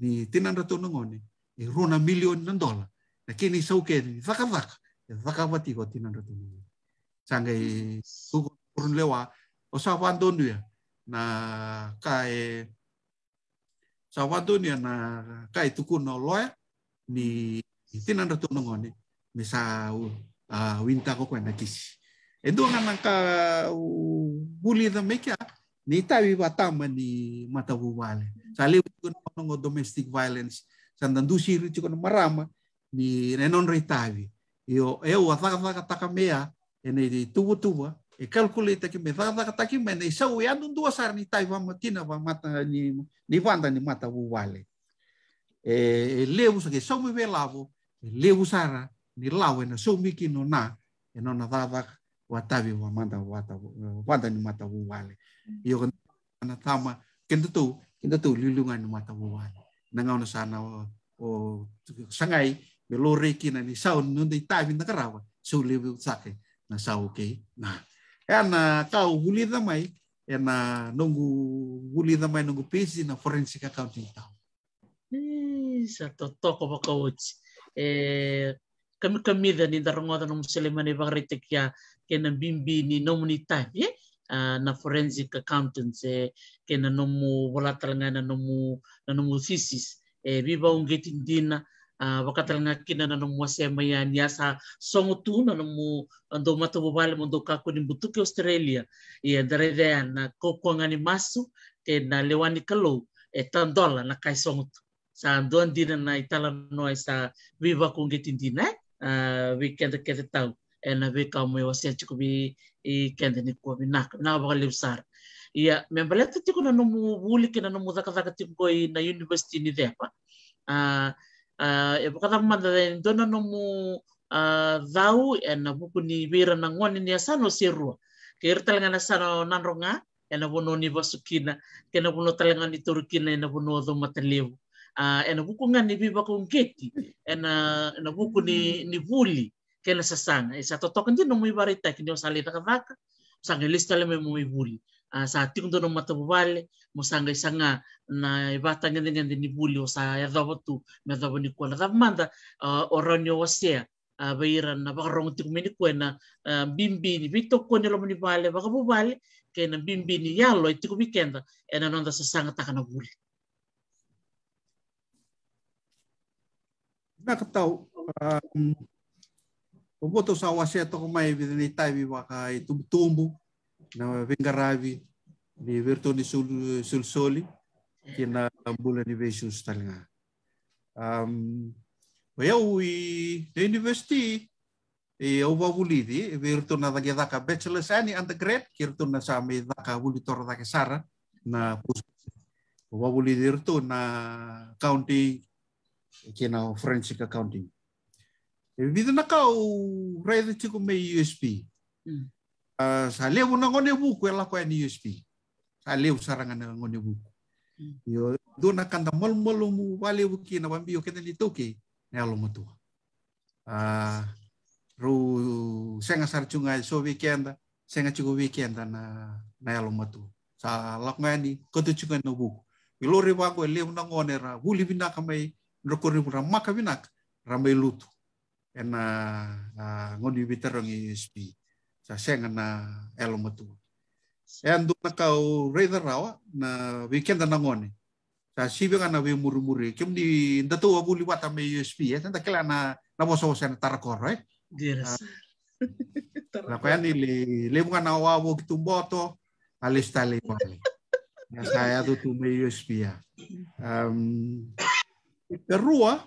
ni tinanda to ngone e, rona milioni nan dola. Na sau keni vaka vaka e vaka vati ko tinanda to ngone. Sagay lewa o sa wandonuya na kai e sa na kai e tukuno loya ni tinanda to ngone. Misa uh, winta ko kwa nakish. Eh, Endo nga nang ka huli na mekya, ni tawi watama ni matabuwale. Sa liwit ko naman ng domestic violence, sa nandusi rito ko na marama, ni renon retavi. Iyo, eu athaka taka mea, ene di tuwa-tuwa, e calculate que me wataka-taka da ataque me nem só ia não duas ni tai vamos tina vamos mata uh, ni ni vanda ni mata o vale e, e levo que só me velavo e, levo sara ni lau ena sou miki no nā, e nona dhāvak wa tavi wa manda wanda ni mata wale. Mm. Iyo kan na tama, kento tu, kento tu lulungan ni mata wale. Nangaw na sana o, sangai sangay, me lo reiki na ni sao nundi tavi na karawa, sou lewe utsake na sao kei na. Ea na kau huli dhamai, e na nungu huli dhamai nungu PhD na forensic accounting tau. Sa totoko pa coach. Eh, kami kami dan ni darongodan um seleman evangritik ya kena bimbi ni nomuni tahi ya? na forensic accountants eh, kena nomu walatalanga na nomu na nomu sisis eh, biba ungeti dina ah, wakatalanga kina na nomu asema ya niasa songo tu na nomu ando matabu bale mondo kako ni butuke Australia ya daredea na kokuanga ni masu kena lewani kalau eh, tandola na kai songo tu sa andoan dina na itala sa viva kungeti dina eh? uh, we can get it out ena we kamo wasia chikubi i kende nikua ko nak, na ba besar. ia membaleta tiku na nomu buli kina nomu daka daka tiku i na university ni depa a a e baka daka manda de dona nomu zau, dau ena buku ni bira na ngoni ni asano sirua ke irtal ngana sano nanronga ena bono ni basukina kena bono talenga ni turkina ena bono do matalevu uh, ah, e eh, navukunga ni viva kungeti e eh, na navuku ni ni vuli kela sasanga e eh, sa totoka ndi no muivara itaki ni osalita kavaka sanga lista le memo ivuli uh, sa tikundo no matavuvale musanga isanga na ivata ngende ngende ni vuli osa yadhava tu medhava ni kuala gavmanda uh, ah, oronio wasea uh, ah, vaira na vakarongo tikumeni kuena uh, bimbini vitokueni lomo ni vale vakavuvale kena bimbini yalo e tiku vikenda e na nonda sasanga taka vuli nakatau um, o boto sa wase to ko mai vidini tai vi waka i tumbu na vengaravi ni virtu ni sul sul soli kina bula ni vesu stalnga um eu i the university e o vavulidi virtu na dagi daka bachelor's and undergrad kirtu na sa me daka vulitor daka sara na pus o vavulidi virtu na county ke na forensic accounting. E vida na ka o rei de tico me USP. Uh, hmm. ah, sa mo na ngone buku e la ko e ni USP. Sa levo saranga na ngone buku. Hmm. Yo do na kanda mol mol mu vale buki na bambi o kene toki toke na e lo motua. Ah ru senga chunga so weekend senga chigo weekend na na mo motua. Sa ko tu chunga no buku. Ilore wago mo na ngone ra huli bina mai rokor ni pura maka binak rambai lutu ena ah, ngodi biterong spi sa senga na elo matu e andu na kau reza rawa na weekend na ngoni sa sibi ngana we muru muri kem di ndatu abu liwata me spi e eh. tanda kela na na boso sen tarakor e eh. yes ah. na kaya ni le le bunga na wawo kitumboto alista le pale saya tu tu me USB ya um perua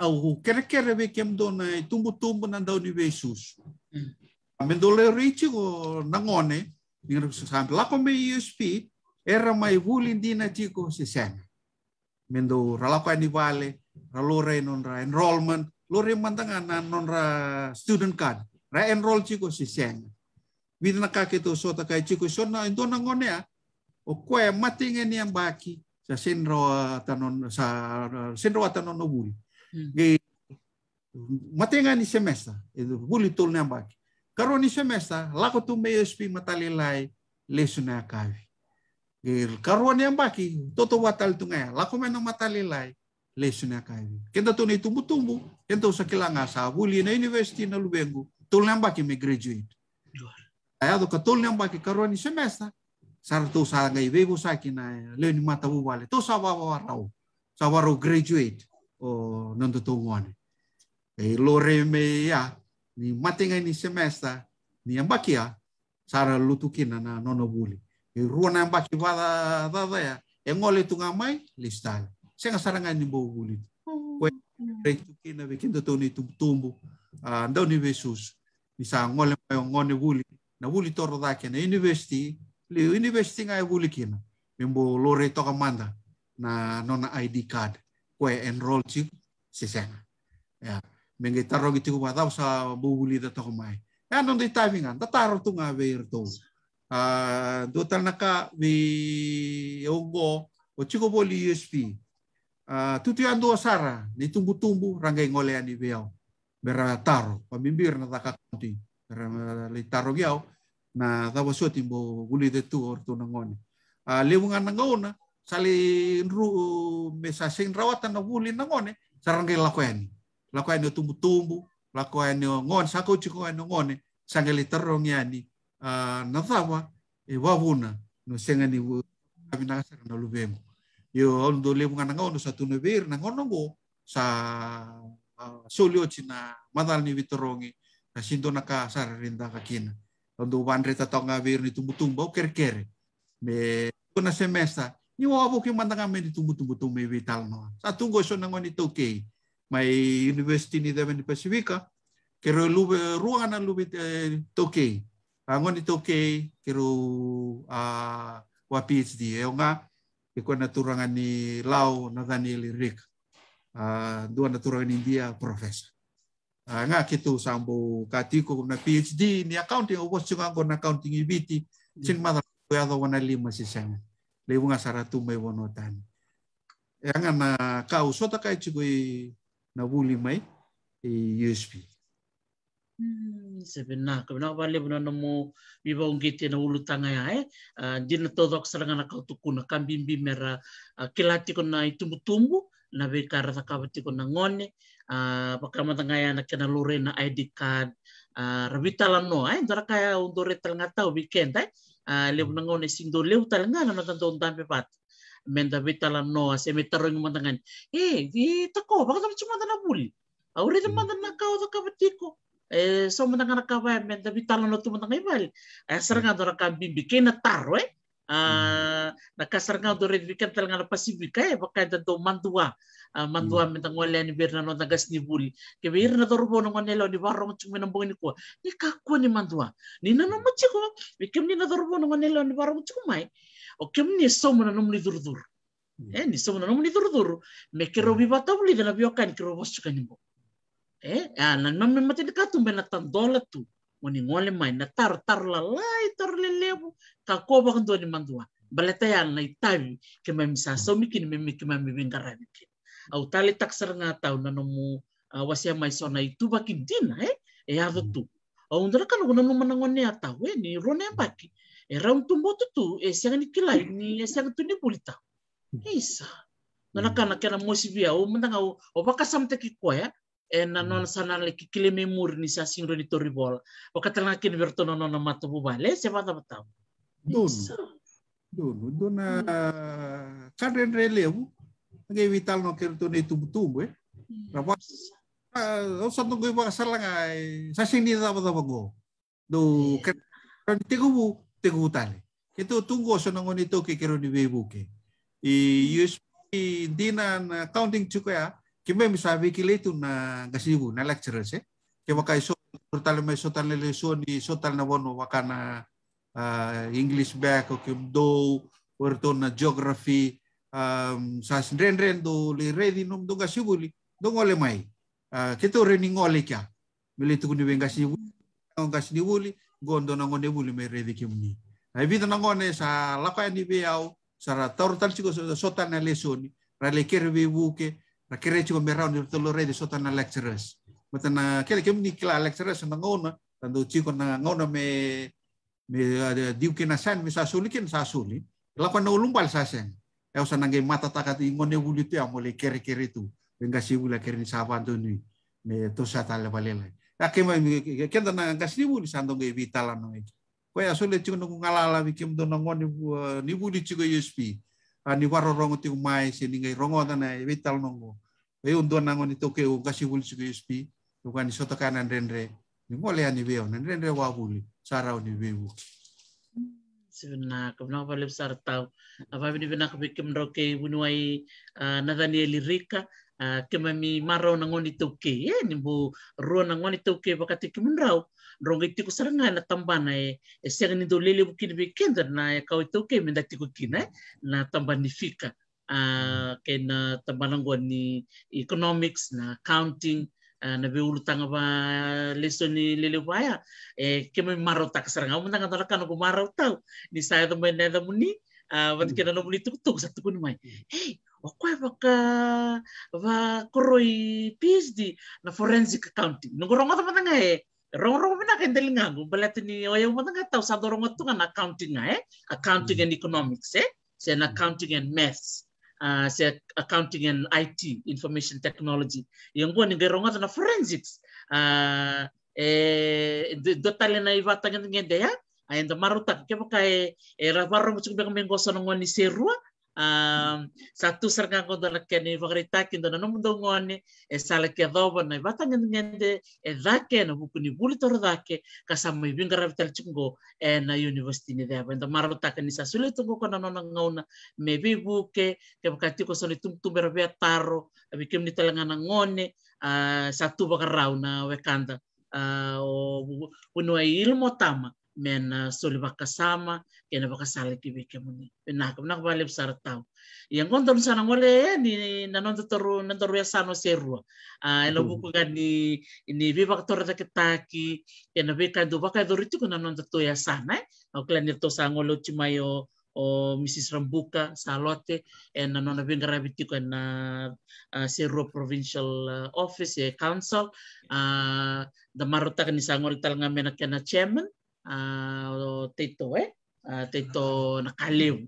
au kere kere ve kem dona e tumbu tumbu na dau ni Jesus. Hmm. Amen dole richi go nangone ni ro sampe la me USP era mai vulin dina ko se sen. Mendo rala ko ni vale ralo re non ra enrollment lo re mantanga na non ra student card ra enroll ko se sen. vidna ka ke to sota kai so sona ndo nangone a o e matinge ni ambaki sa sinro Tanon sa sinro Tanon buli hmm. Gi matenga ni semesta itu buli tul na bak Karo ni semesta lako tu meyo spi matalilai na kavi. Gi karo ni baki toto watal tu ngaya lako meno matalilai na kavi. Kenta tu ni tumbu-tumbu, kenta usakilanga sa buli na university na lubengu tul na ambaki eh, me graduate. Ayado katol na baki eh, karo ni semesta sara tau saragai vevo sakina leo ni matavu wale tau savavarau ro graduate o nontotogu ane e lo reme ya, ni matenga ni semester ni ambaki ia sara lutukina na nono vuli e rua na ambaki vadadada ia e ngole tunga listal, le stale senga sarangai ni bou vuli koe reitukina ve kintotou ni tubutubu dau ni vesus ni sa ngole mai o ngone vuli na vuli toro dake na university le university ngai ai wulikina membo lore to kamanda na nona ID card kue enroll chi sesenga ya mengi taro gitu ba da sa buguli da to kumai ya non di timingan da taro tu nga ver to ah do tal naka vi ogo o chiko boli USP ah tutu ando sara ni tumbu tumbu rangai ngole ani beo bera taro pamimbir na taka konti bera le taro giao na dawa suati mo guli de tu or tu nangone a ah, leunga nangona sali ru mesa sing rawata na guli nangone sarangi lakoeni lakoeni tumbu tumbu lakoeni ngon sako chiko eno ngone sangeli terong yani a ah, na dawa e wavuna no sengani abina sarana lubemo yo ondo leunga nangona satu tu never nangono go sa ah, solio china madal ni vitorongi na sindo nakasararinda kakina Quando Wanre tatong nga veron ni tumutumba o ker Me kuna semesta. Ni wabo ki mandanga me ni tumutumba to me vital no. Sa ah, tungo so nangon ngoni toke mai university ni Devon ni Pacifica. Kero lube ruangan na lube toke Angon ni tokei kero a wa PhD. E nga iko naturangan ni Lau na Daniel Rick. Uh, dua ni dia profesor. Ah, nga kitu sambu katiku na PhD ni accounting ubos chunga ko na accounting ibiti mm. chin mother ya do wana lima sisanga le bunga saratu mai wonotan yang e na ka usota kai chigu na buli mai i USP mm, sebenarnya kemana bali buna nemu biba ungkiti na ulu tanga ya eh ah, dina serangan aku na kautukuna kambimbi mera ah, kilati kona itumbu na be kara sa kabatiko na ngone uh, pakamatangaya na lure na ID card uh, rabita lang no ay dara kaya undore talaga tao weekend ay uh, lew mm. na ngone sindo lew talaga na no, dampi pat men David talano as emetarong matangan eh di tako bakit dapat sumanda na buli awre naman na nakao da kabatiko eh so matangan na kawai men David talano tumatangay bal ay sarang mm. adora kambi bikin na taro eh Uh, do rin talaga ah, hmm. na Pasifika eh, baka ito mantua. Uh, mantua mm. mitang wala ni Birna no nagas ni Buli. Kaya ir na dorbo ng wanelo ni Barong Chumi ng bungin ko. Ni kakwa ni mantua. Ni na naman chiko. Oh. Wikim ni na dorbo ng wanelo ni Barong Chumay. O kim ni somo na naman durdur. Hmm. Eh, ni somo na naman durdur. Me kiro hmm. bibataw na biyokan kiro bos ni mo. Eh, ah, mamimati na katumbe na tandola tu woni ngole mai na tar tar la lai tar le lebu ka ko ba kan doni mantua baleta ya na itavi ke mai misa so mi kin mi ke mai mi ngara mi au tale taksar nga tau na no mu wasia mai so na itu baki dina eh e ya tu au ndra kan gona no mana ngone atau eh ni rone baki e un tumbo tu tu e siang ni kilai ni e siang tu ni bulita isa Nana kana kena mosi via o mendang o baka samte ki ko eh? na mm-hmm. non sana le kikile me mur ni sa singro ni toribol o katana kin verto no no mato buba le se vata batau dun dun dun a ngai vital no kerto ni tubu tubu eh mm-hmm. rapas ah, o sa tungo iba kasala nga sa sing ni dapat go do kan tegubu tegutale itu tunggu sonangon itu ke kero ni bebuke i mm-hmm. usp dinan counting cukup ya que même sabe le leito na gasibu na lecturers eh que waka iso portal me so tal le so ni so tal na bono wakana uh, english back o kim do porto na geography um, sa sren ren do le ready nom do bu li do ngole mai uh, eh, que to rening ole kya mele tu ni venga si ngga si wuli gondo na ngone wuli me ready kim ni ai vida na ngone sa lapa ni beau sara tortal siko so tal na lesoni rale kerbe buke kere ci ko raun ni to lo re sota na lecturers na kere kem ni kila lecturers na ngona tando ci ko na ngona me me diu kena san suli, sasuli sa suli la ko na ulumbal sen e osa na ngai mata takati ngone wuli te amole kere kere tu venga si wula kere ni sabanto ni me to sa ta le balela ya e kem ken na ngasi wuli ndo ngai vitala no ngai ko ya sole chi ko ngala la wi kem do na ngone uh, ni wuli chi ko usp ani rongo ti mai sini ngai rongo dana e vital nongo we unduan nangon ito ke uga si wul siku ispi uga ni soto kanan rendre ni ngole ani beo nan rendre wa buli sarau ni beo sivna kumna pale sartau apa bini bina kabikim roke bunwai Nathaniel Rika kema mi marau nangon ito ke ya ni bu ruan nangon itu ke bakati kimunrau rongo iti ku saranga na tambana e e sega ni do lele bukini be kenda na e kau itu ke menda tiku kina na tambani fika uh, ah, kei na ah, tabanangua ni economics na accounting uh, na veulutaga va lesoni ni lelewaya e marotak marau takasaraga matanga talakana ko marau marotau. Mm. ni sa eda mai na mo muni uh, vatikena na muni tukutuku sa tukuni mai hey, okoe vaka vakoroi phd na forensic accounting nogorogota matanga eh. Rong-rong mana kan dali nga balat ni oya mo nga tao sa dorong to nga accounting nga eh accounting mm. and economics eh sen accounting and maths Uh, say accounting and IT, information technology. Yung guan ngay na forensics. Uh, eh, dotale na iwatang ngay daya. Ayan da marutak. Kaya kay eh, ni serua. um, satu serga ko dala kene vagrita kinda na num do ngone e sala ke dobo na bata ngende e dake na buku ni buli tor dake ka sama chingo e na university ni deba ndo maro taka ni sasule tungo kona nona ngauna me bi buke ke bakati ko soni tum tum berbe taro abi kem ni ngone uh, satu bakarau na wekanda uh, o ilmo tama men soli bakasama kena bakasali kibi kemuni penak penak balip sartau yang konton sana ngole eh, ni nanon toru ya sano serua ah elo buku kan ni ni bi baktor ta ketaki kena bi kadu bakai doru itu kena nanon toru ya sana eh. au klan ni to sangolo o Mrs. Rambuka Salote eh, and Nona Bengarabitico and uh, uh, Provincial ah, Office ya, Council uh, ah, damarota Marutak ni Sangor menak kena Chairman uh, tito eh uh, tito nakalim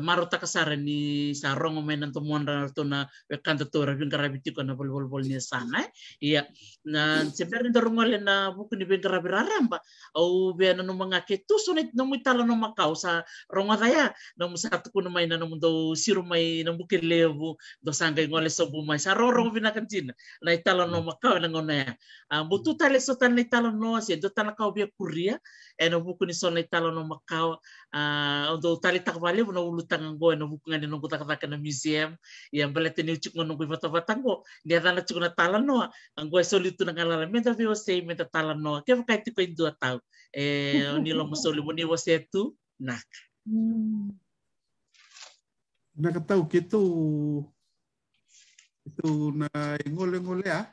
maro kasara ni sa rongo mena to monra to na kanto to ra bingkara biti na bol bol ni sana eh? iya na sebenarnya ni rongo le na buku ni bingkara biraramba au be na no tu ketu sonit no mitala no makau sa rongo daya no musa to kuno mai na no do siru mai na buku lebu do sangai ngole so bu mai sa bina kantin na itala no makau na ngona ya butu tale so tan na itala no se do tan kau be kuria e no ni so na itala no makau do tale takvale no tango no bukunga ni nungu taka no museum ya balete ni chuk nungu mata mata ngo ni adana chuk na tala no ango e soli tu na ngala menta eh, vi ose menta tala no ke vakai tiko indua tau e ni lo musoli moni ose tu nak na ke tu itu na ngole ngole a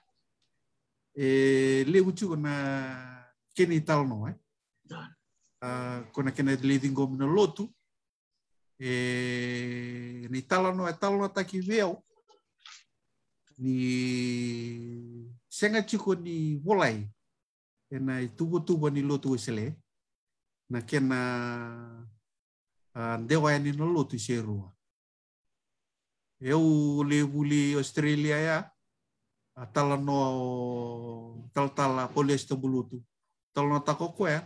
e le uchu na keni tal no eh ah, kona kena leading gomino lotu e, ni tala no e tala no taki veo, ni senga chiko ni wolai, e na i tubo-tubo ni lotu esele, na kena uh, ndewa e ni no lotu se rua. Eu levu Australia ya, a talala no tala bulutu. Tala no ya. koe,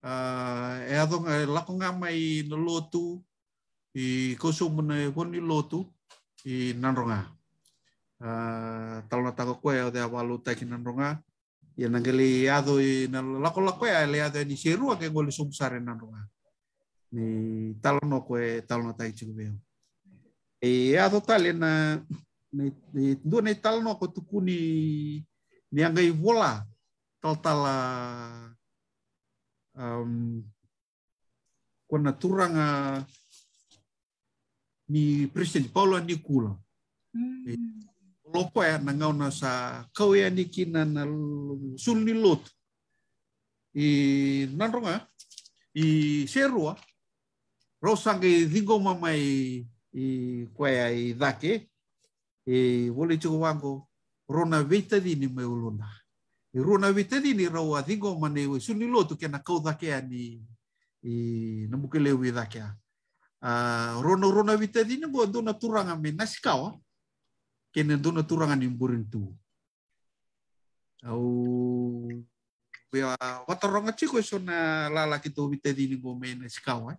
e adonga e lako ngā mai no lotu, i kosu mune kon i lotu i nanronga uh, talo na tako kue o te awalu taki nanronga i anange adu ado i na lako lako e le adu ni serua ke sumsare nanronga ni talo no kue talo na tai chiku i e adu tali na ni dua ni talo no ko ni ni anga i vola tal tala um, turanga ni Presiden Paulo ni kula. Mm. Lopo ya na ngau na sa kau ya ni kina na sul ni lot. I nanronga i serua rosange dingo mama i i ya i dake e wole chuko wango rona veita dini me uluna. E rona veita dini rawa dingo mane we sul ni lot ke na kau dake ani i namukelewi dake. Ah, rona-rona vita dini bo dona turanga me nasikawa ah. kene dona turanga ni burintu au bea wataronga chiko so na lala kito vita dini bo me nasikawa ah.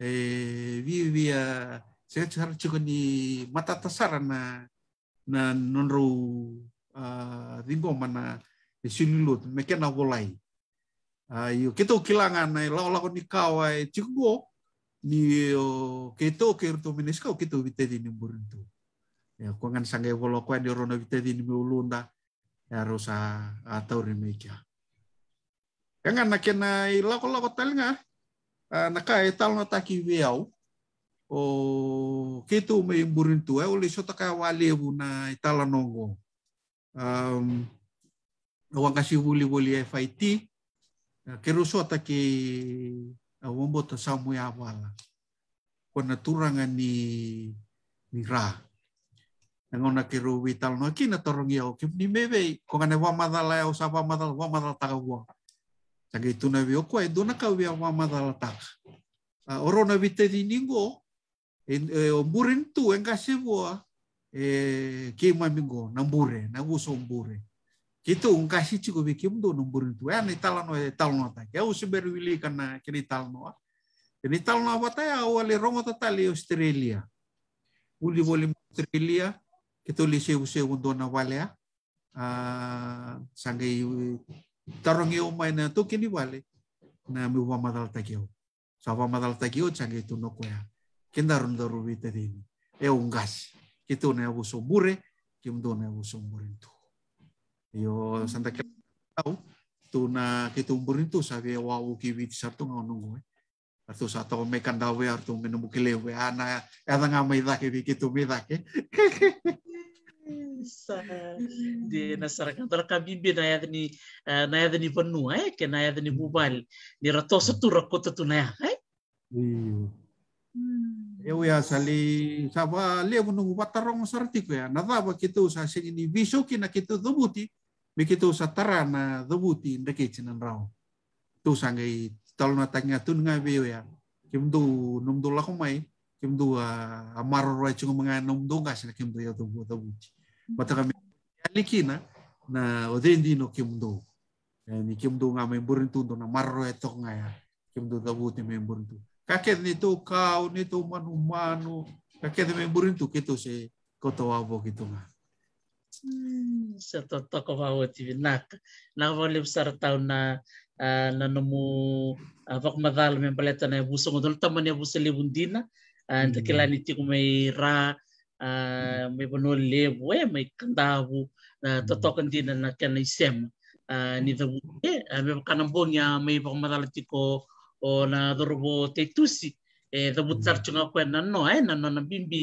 e vi via se char chiko ni mata matatasara na na nonro uh, ringo mana sililut mekena volai uh, yo kito kilanga na lau lau ni kawa e chiko ni o ke to ke to meniska o vite di ni ya ko sange wolo ko ni rona vite di ni ya rosa atau remekia kanga na kena i lako lako talinga na ka e tal ta veau o keto me muruntu e oli sota wale bu na etala nongo um wangasi wuli wuli FIT ya, kerusuata ki wombo ta sa mui awala. Kona turanga ni, ni rā. ngona ki ru vital no ki na torong yo ki ni mebe ko ngane wa madala au ya sa wa madala wa madala taka wua. E taka tu na vi e, e, o e dona ka wa madala Orona vi te di ningo en o burin tu ka se wua e ki ma mingo na mbure na so mbure kita unka sih cukup bikin tuh nomor tu eh, eh, ya ni talano ya talano ta ke usi berwili karena kini talano a kini apa tak ya awalnya rongo ta tali Australia uli boleh Australia kita lihat sih usia untuk ya. ah, na wale a tarungi tarongi o kini wale na mi madal ta kio madal ta kio sangai tu ya kenda rondo rubi te eh e ungas kita na ya, uso bure kita do na ya, bure itu Yo, santa kira au tu eh. na hmm. eh, eh, ke tu burito sa ke wa u ki wit sa tu nga nungu. Artu sa to me we artu ana ada nga mai kiwi kita mida ke Di nasar da ke. Sa de na ya ni na ya ni penu eh ke na ya ni bubal di rato satu tu na ya e. Eu ia sali sava levo nunggu batarong sartiko ya. Nada apa kitu sa sini bisu kina kita tumbuti. Mikitu sa tara na dhabuti ndake chinan rao tu sangai talna tanya tu nga beo ya kim du num du mai kim du a ah, maro roi chung mga num du nga sina kim du ya dobu dobuti mata kami alikina na odendi no kim du eh, ni kim du nga burin tu na maro roi tok ya kim du dhabuti memburin tu kaket ni tu kau ni tu manu manu kaket memburin tu kitu se koto avo kito nga sa totoka vaoti vinaka naka vaalevu sara tau na a na nomu vakamacala me baleta na yavusa gotuna tamani avusa levu dina a dakilani tiko mai ra a mai vanua levu e mai kadavu na totoka ah, ah, dina ah, oh, na kena isema nu me vaka na bogi a mai vakamacala tiko o na coravo teitusi e cavuti sara jioga koya na noa e na nona bibi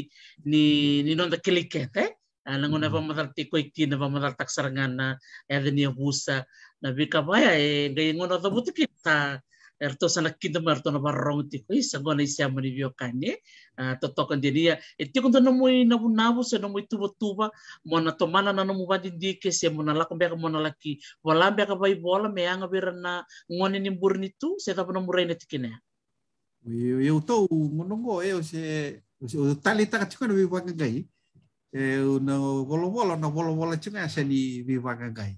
nini noda kilai keca lango ah, mm-hmm. na pamatal tikoy ki na pamatal taksarngan na edin ya busa na bika baya e eh, gayin ngono to buti kita erto sana kinda marto na barong tikoy sa gona isya manibyo kanye eh. ah, totokan dia dia iti eh, kunto nabu nabu se na mo tuba tuba mo na tomana na na mo ba dindi kasi mo na lakong beka mo na laki wala beka bay bola may anga bira na ngone ni burni tu se tapo na mo rin itikina Eu estou, não gosto, se, tali talita que tinha Eh, una wolowolo na wolowolo chinga seni viwanga gai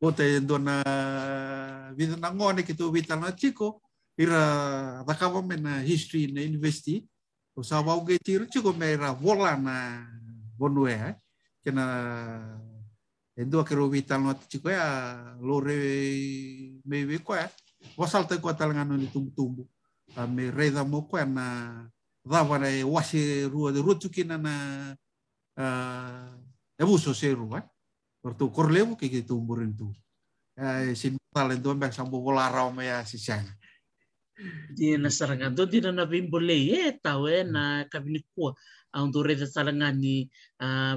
o te dona vida na ngone ki tu vita na chiko ira dakava mena history na investi o sa wau ge tiro chiko me ira vola na bonue ha eh? kena endo eh, ke ro vita na chiko ya lore me ve kwa wasalta ko talanga no tumbu tumbu me reda mo kwa na dhawara e wase rua de rutu kina na e buso se rua ortu korlevu ke kiki tumburin tu sin talen tu mbak mea sisana. di na saranga do di na bimbole e tawe na kabilikua auntu reza saranga ni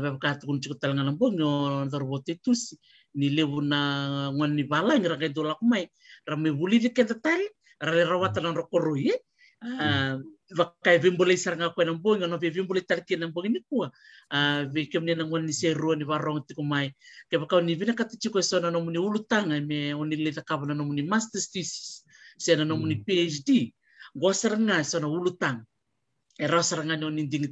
webkat kun chuk talanga lambo nyo zarbote tusi ni levu na ni bala ngira ke dolak mai rame buli di ke rale rawatan ro ye vakai vimbulai saranga ko nan bonga no vimbulai tarki nan bonga ni kuwa a vi kemne nan woni se ro ni varong ti kumai ke bakau ni vina kati chiko so nan muni ulutanga me oni leta kabla nan muni master's thesis se nan muni mm. phd go saranga so nan ulutang e ra saranga no ni ding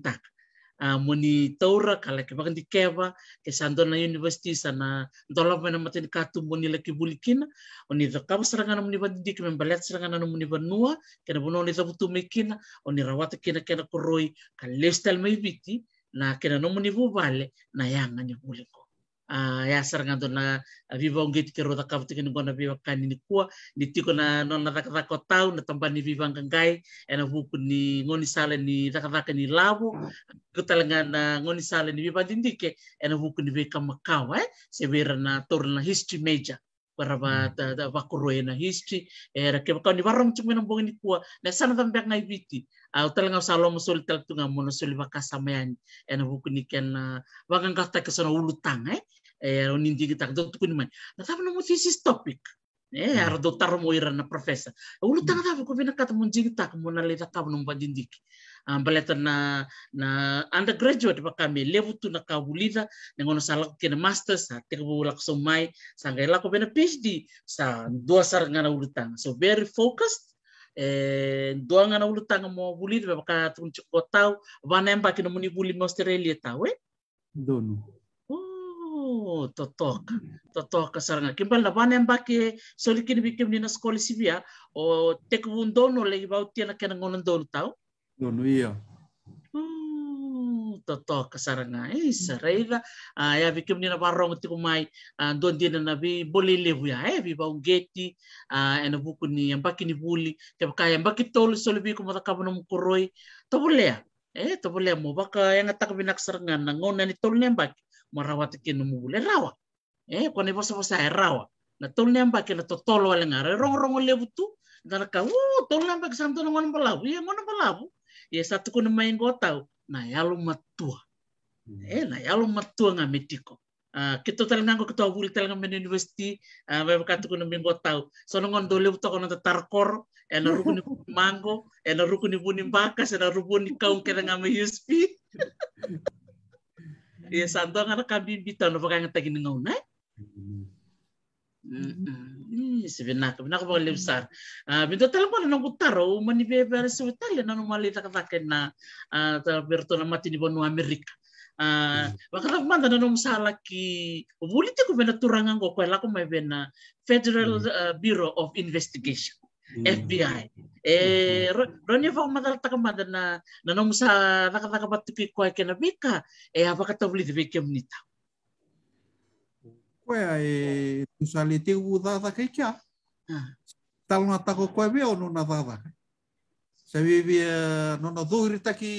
Ah, moni taura kala ke bakan di keva ke sandon na university sana dola mana matin katu moni laki bulikina oni da kaba serangan moni di ke membalat serangan na moni banua ke na bono ni tabutu mekina oni rawata kina kena koroi ka lestal mai biti na kena no moni vale na yanga ni buliko Ah, yasar nga na ah, vivang git kero ta kafu tikin bona viva kani ni kua ni tiko na nona na taka taka na tamba ni vivang kangai ena vupu ni ngoni sale ni taka taka ni lavu kutalanga na ngoni sale ni viva dindike ena ni veka makawa eh se vera na history major para ba mm. ta ta na history era ke ka ni varom chumi na bongi ni kua na sana tamba ngai viti au talanga salomo sol tal tunga mono sol vakasa mayani ena vupu ni ken ah, vakangata ke sana ulutanga eh ero eh, ninti kita kito tuku ni man na tapo na musisi topic eh ero do taro mo ira na professor ulo tanga tapo ko pina kato munti kita kamo na leta na na undergraduate pa kami level tu na kabulida ng ono masters, lakke na master sa tekbo lak so mai sa ngay lakko phd sa dua sar nga na so very focused eh dua nga na ulo tanga mo bulid pa kato munti kotao wanem pa kinomuni bulid mo Australia tawe eh? dono Oh, totok. Totok kasaranga. Kimbal labanen baki solikin bikim nina skoli sivia. O tek wundono lagi bau tiana kena ngonon dono tau? Dono iya. Oh, Toto kasaranga eh saraiga ah, ya bikim nina barong tiku kumai. Ah, don dina na bi bolile ya. eh bi bau geti ah, ena buku ni yang baki ni buli tiap kaya yang baki tolu solibi kumata kabanum kuroi. ya? Eh, tobulea mo baka yang atak binak sarangan na ngona ni tolu nembaki ke numu le rawa e kone ne bosa bosa rawa na tol ne amba ke na totolo ale ngare rong rong le butu dana ka u tol ne amba ke santo ngon balabu ye ngon balabu ye satu ko ne main gotau na yalo matua e na yalo matua nga metiko Uh, kita tala ngango kita wuli tala ngang men university uh, may katu ko nang tau so nang dole buta ko ta tarkor ena ruku ni mango ena ruku ni buni bakas ena ruku kaung kena ngang Iya santo na kami bitan apa kang tagi ngau na. Hmm. Ini iya, sebenak benak apa lebih besar. Bintu ah, telepon nang taro oh, mani beber sebetal ya, nang mali tak na terberto na mati di bonu Amerika. Wakala ah, hmm. manda na nom sala ki wuli te ko bena turangan ko ko la ko Federal hmm. eh, Bureau of Investigation. FBI eh mm-hmm. ron yung madal takamada na nanom sa nakatakabat tipi ko ay kinabika eh habang katabli tipi kiyam nita kaya eh tusaliti udada kay kya talo na tako ko be ono na dada sabi biya no na duri taki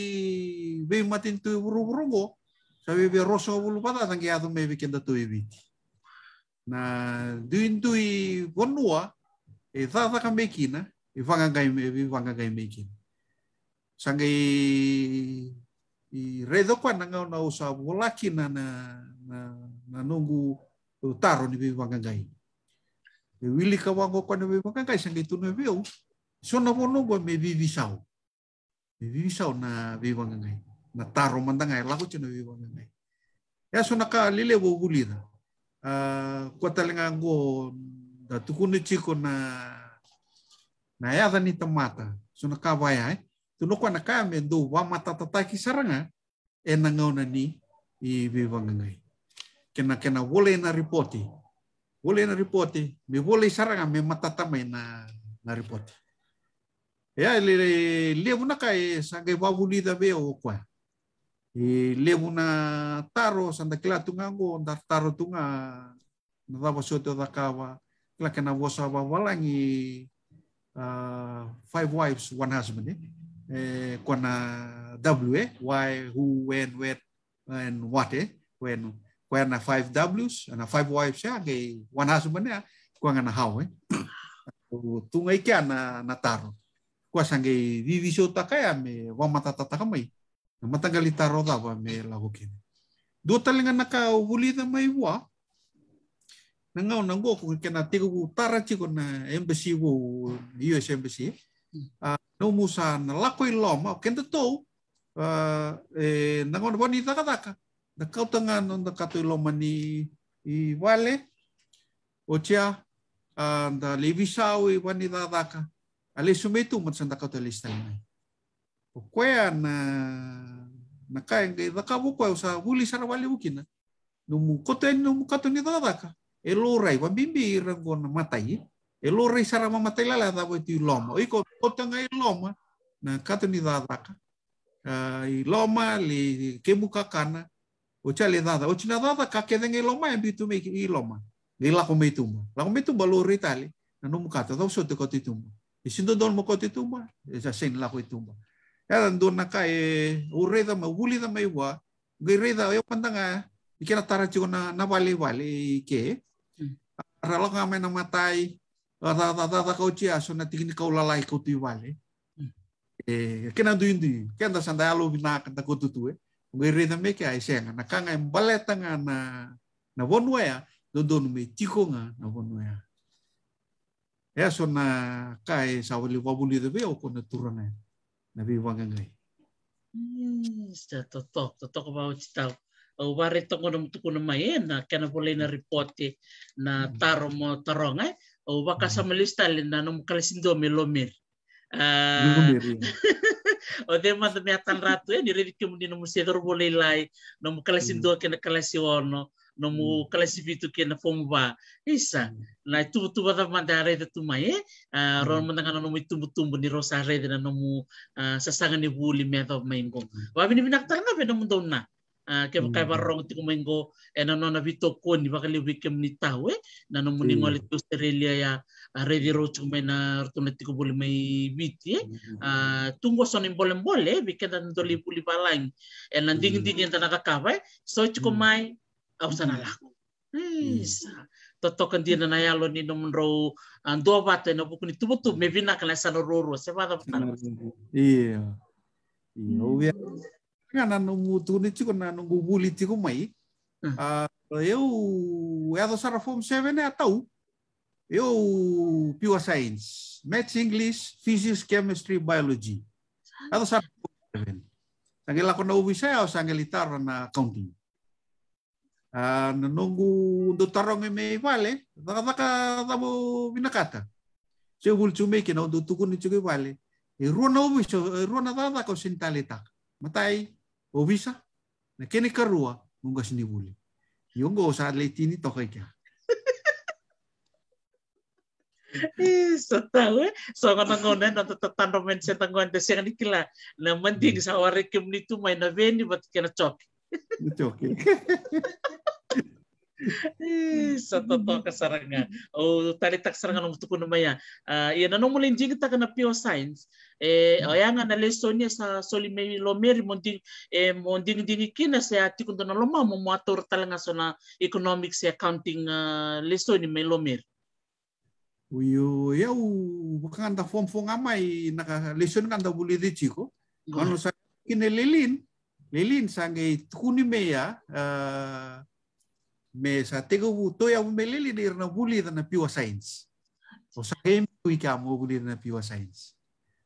be matin tu buruburugo sabi biya roso bulupada tangi adu me bikin da tu ibiti na duin tui bonua e zazakamaikina e vagagai vagagai maikina sanga i i redokwana ona o sa volakina na na na nungu taro ni vagagai e wili kawango kwana vagagai sanga i tunu e veu sona gwa me vivisau me vivisau na vagagai na taro mandanga e lago tino vagagai ya sona ka lile vo vulira Uh, ah, kwa da tukuni chiko na na yada ni tamata so na kawaya eh tuno kwa na kame do wa mata tataki saranga e na ngauna ni i bivangangai kena kena wole na reporti wole na reporti me wole saranga me mata tamai na na reporti ya e le levo na kai sangai wavuli da be o kwa e levo na taro sanda kila tunga ngo ndar taro tunga na dava sote da kawa lakana wasa wawalangi uh, eh, five wives one husband ya. eh? eh kona w eh? why who when where and what eh when na five w's and five wives ya gay one husband ya kuang na how eh ngai kya na taro, kwa sangai divisio takaya me wa mata tataka mai matagali taro dawa me lahokin do talinga naka da mai wa nangau nango ko kena tigo ku tara chiko na embassy wo US embassy hmm. a ah, no musa na lakoi loma kento to ah, e nango boni taka taka na kau tanga no na katoi loma ni i wale o tia ah, a da levisa o i bani da taka ale sumetu mo santa kau tele stai o koea na na kai ngai da kabu koe o sa huli ukina no kote no kato ni da Elurai lorai wa bibi rango matai elurai lorai sara ma matai lala da wa ti loma i ko potanga loma na katani da ka i loma li kemuka kana o cha le dada o china dada ka ke dengi loma e bitu me i loma ni la ko me tumba la ko me tumba lorai tali na no mukata da so te ko ti don mo ko ti tumba e sa sen la ko tumba era ya ndona ka e ureda ma gulida ma iwa gereda e pandanga ikera tara chiko na na wale vale ke raloka mena matai rata kau cia na tingin kau lalai kau tiwale Eh, kena du indi kenda sanda alu kanta kau tutue ngere na meke ai senga na kanga mbale tanga na na wonuea dodonu me tikonga na Eh, so sona kai sawali wabuli de beo kona turanga na bi wangangai Yes, to talk, to talk wari tongonam tukunama e, na kena boleh na reporti e, na hmm. taro mo taronga e. o waka sa hmm. malista na nom kalesindo melomir iya. ah, o de manda me ratu e ni redi kemu nomu sedor boleh lai nom kalesindo hmm. kena kalesiono nom kalesivitu kena fomba isa na tubu tuba da mandare da tumaye ah, ron mandanga nomu itu butu ni rosa de na nomu ah, sasanga ni buli me da maingo wa bini binak tanga be nom dona Ah, ke hmm. kai barro ti kumengo ena eh, nona vito koni vakali wikem ni tawe na no muni hmm. ngole ti Australia ya ah, ready ro chumena tuna ti ko ah, bole mai viti hmm. tungo son embole mbole vikenda ndoli puli balang ena eh, ding ding enta na kakava so chiko mai au sana lako totokan dia na yalo ni no mro ando vato ena buku ni tubu tu mevina kana sana roro se vada iya iya, oh, iya. Κάνω τούνιτσικο, να νογκουβούλιτσικο μαΐ. Eu έδωσα να φόμ σε έβαινε atau Eu pure science, maths, English, physics, chemistry, biology. Έδωσα να φόμ σε έβαινε. Σαν και λακώ να ουβισέω, σαν και λιτάρω να counting. Na e, ah, nungu do tarong me vale, daka daka da mo binakata. Se vulchu me ke na do tukun ni chuki vale. E ruana ubiso, e ruana da da ko sintaleta. Matai o visa na kini karua ngunga sinibuli. Yung sa leitini tokay kya. Isso, tahu. Eh, so eh. kan ngono hmm. na tatano men sa tangon de sa kanila na manding sa wari kim nito may na veni bat kana chok. Chok. eh, sa totoo kasarangan. O oh, talitak sarangan ng tupo namaya. Uh, ah, yan, anong muling jing ta na pure science? Eh, o hmm. yan nga na lesson niya sa solimeri lomeri monding, eh, monding dingi kina sa ati kundo na loma mo muator talaga sa na economics sa accounting uh, ah, lesson ni may lomeri. Uyo, yaw, baka nga form form nga may naka-lesson nga buli di chiko. Ano sa kinililin, lilin sa ngay tukuni meya, uh, ah, me μέσα tegovu toia umelele de irna buli na piwa science so sa game kui ka mo buli dana piwa science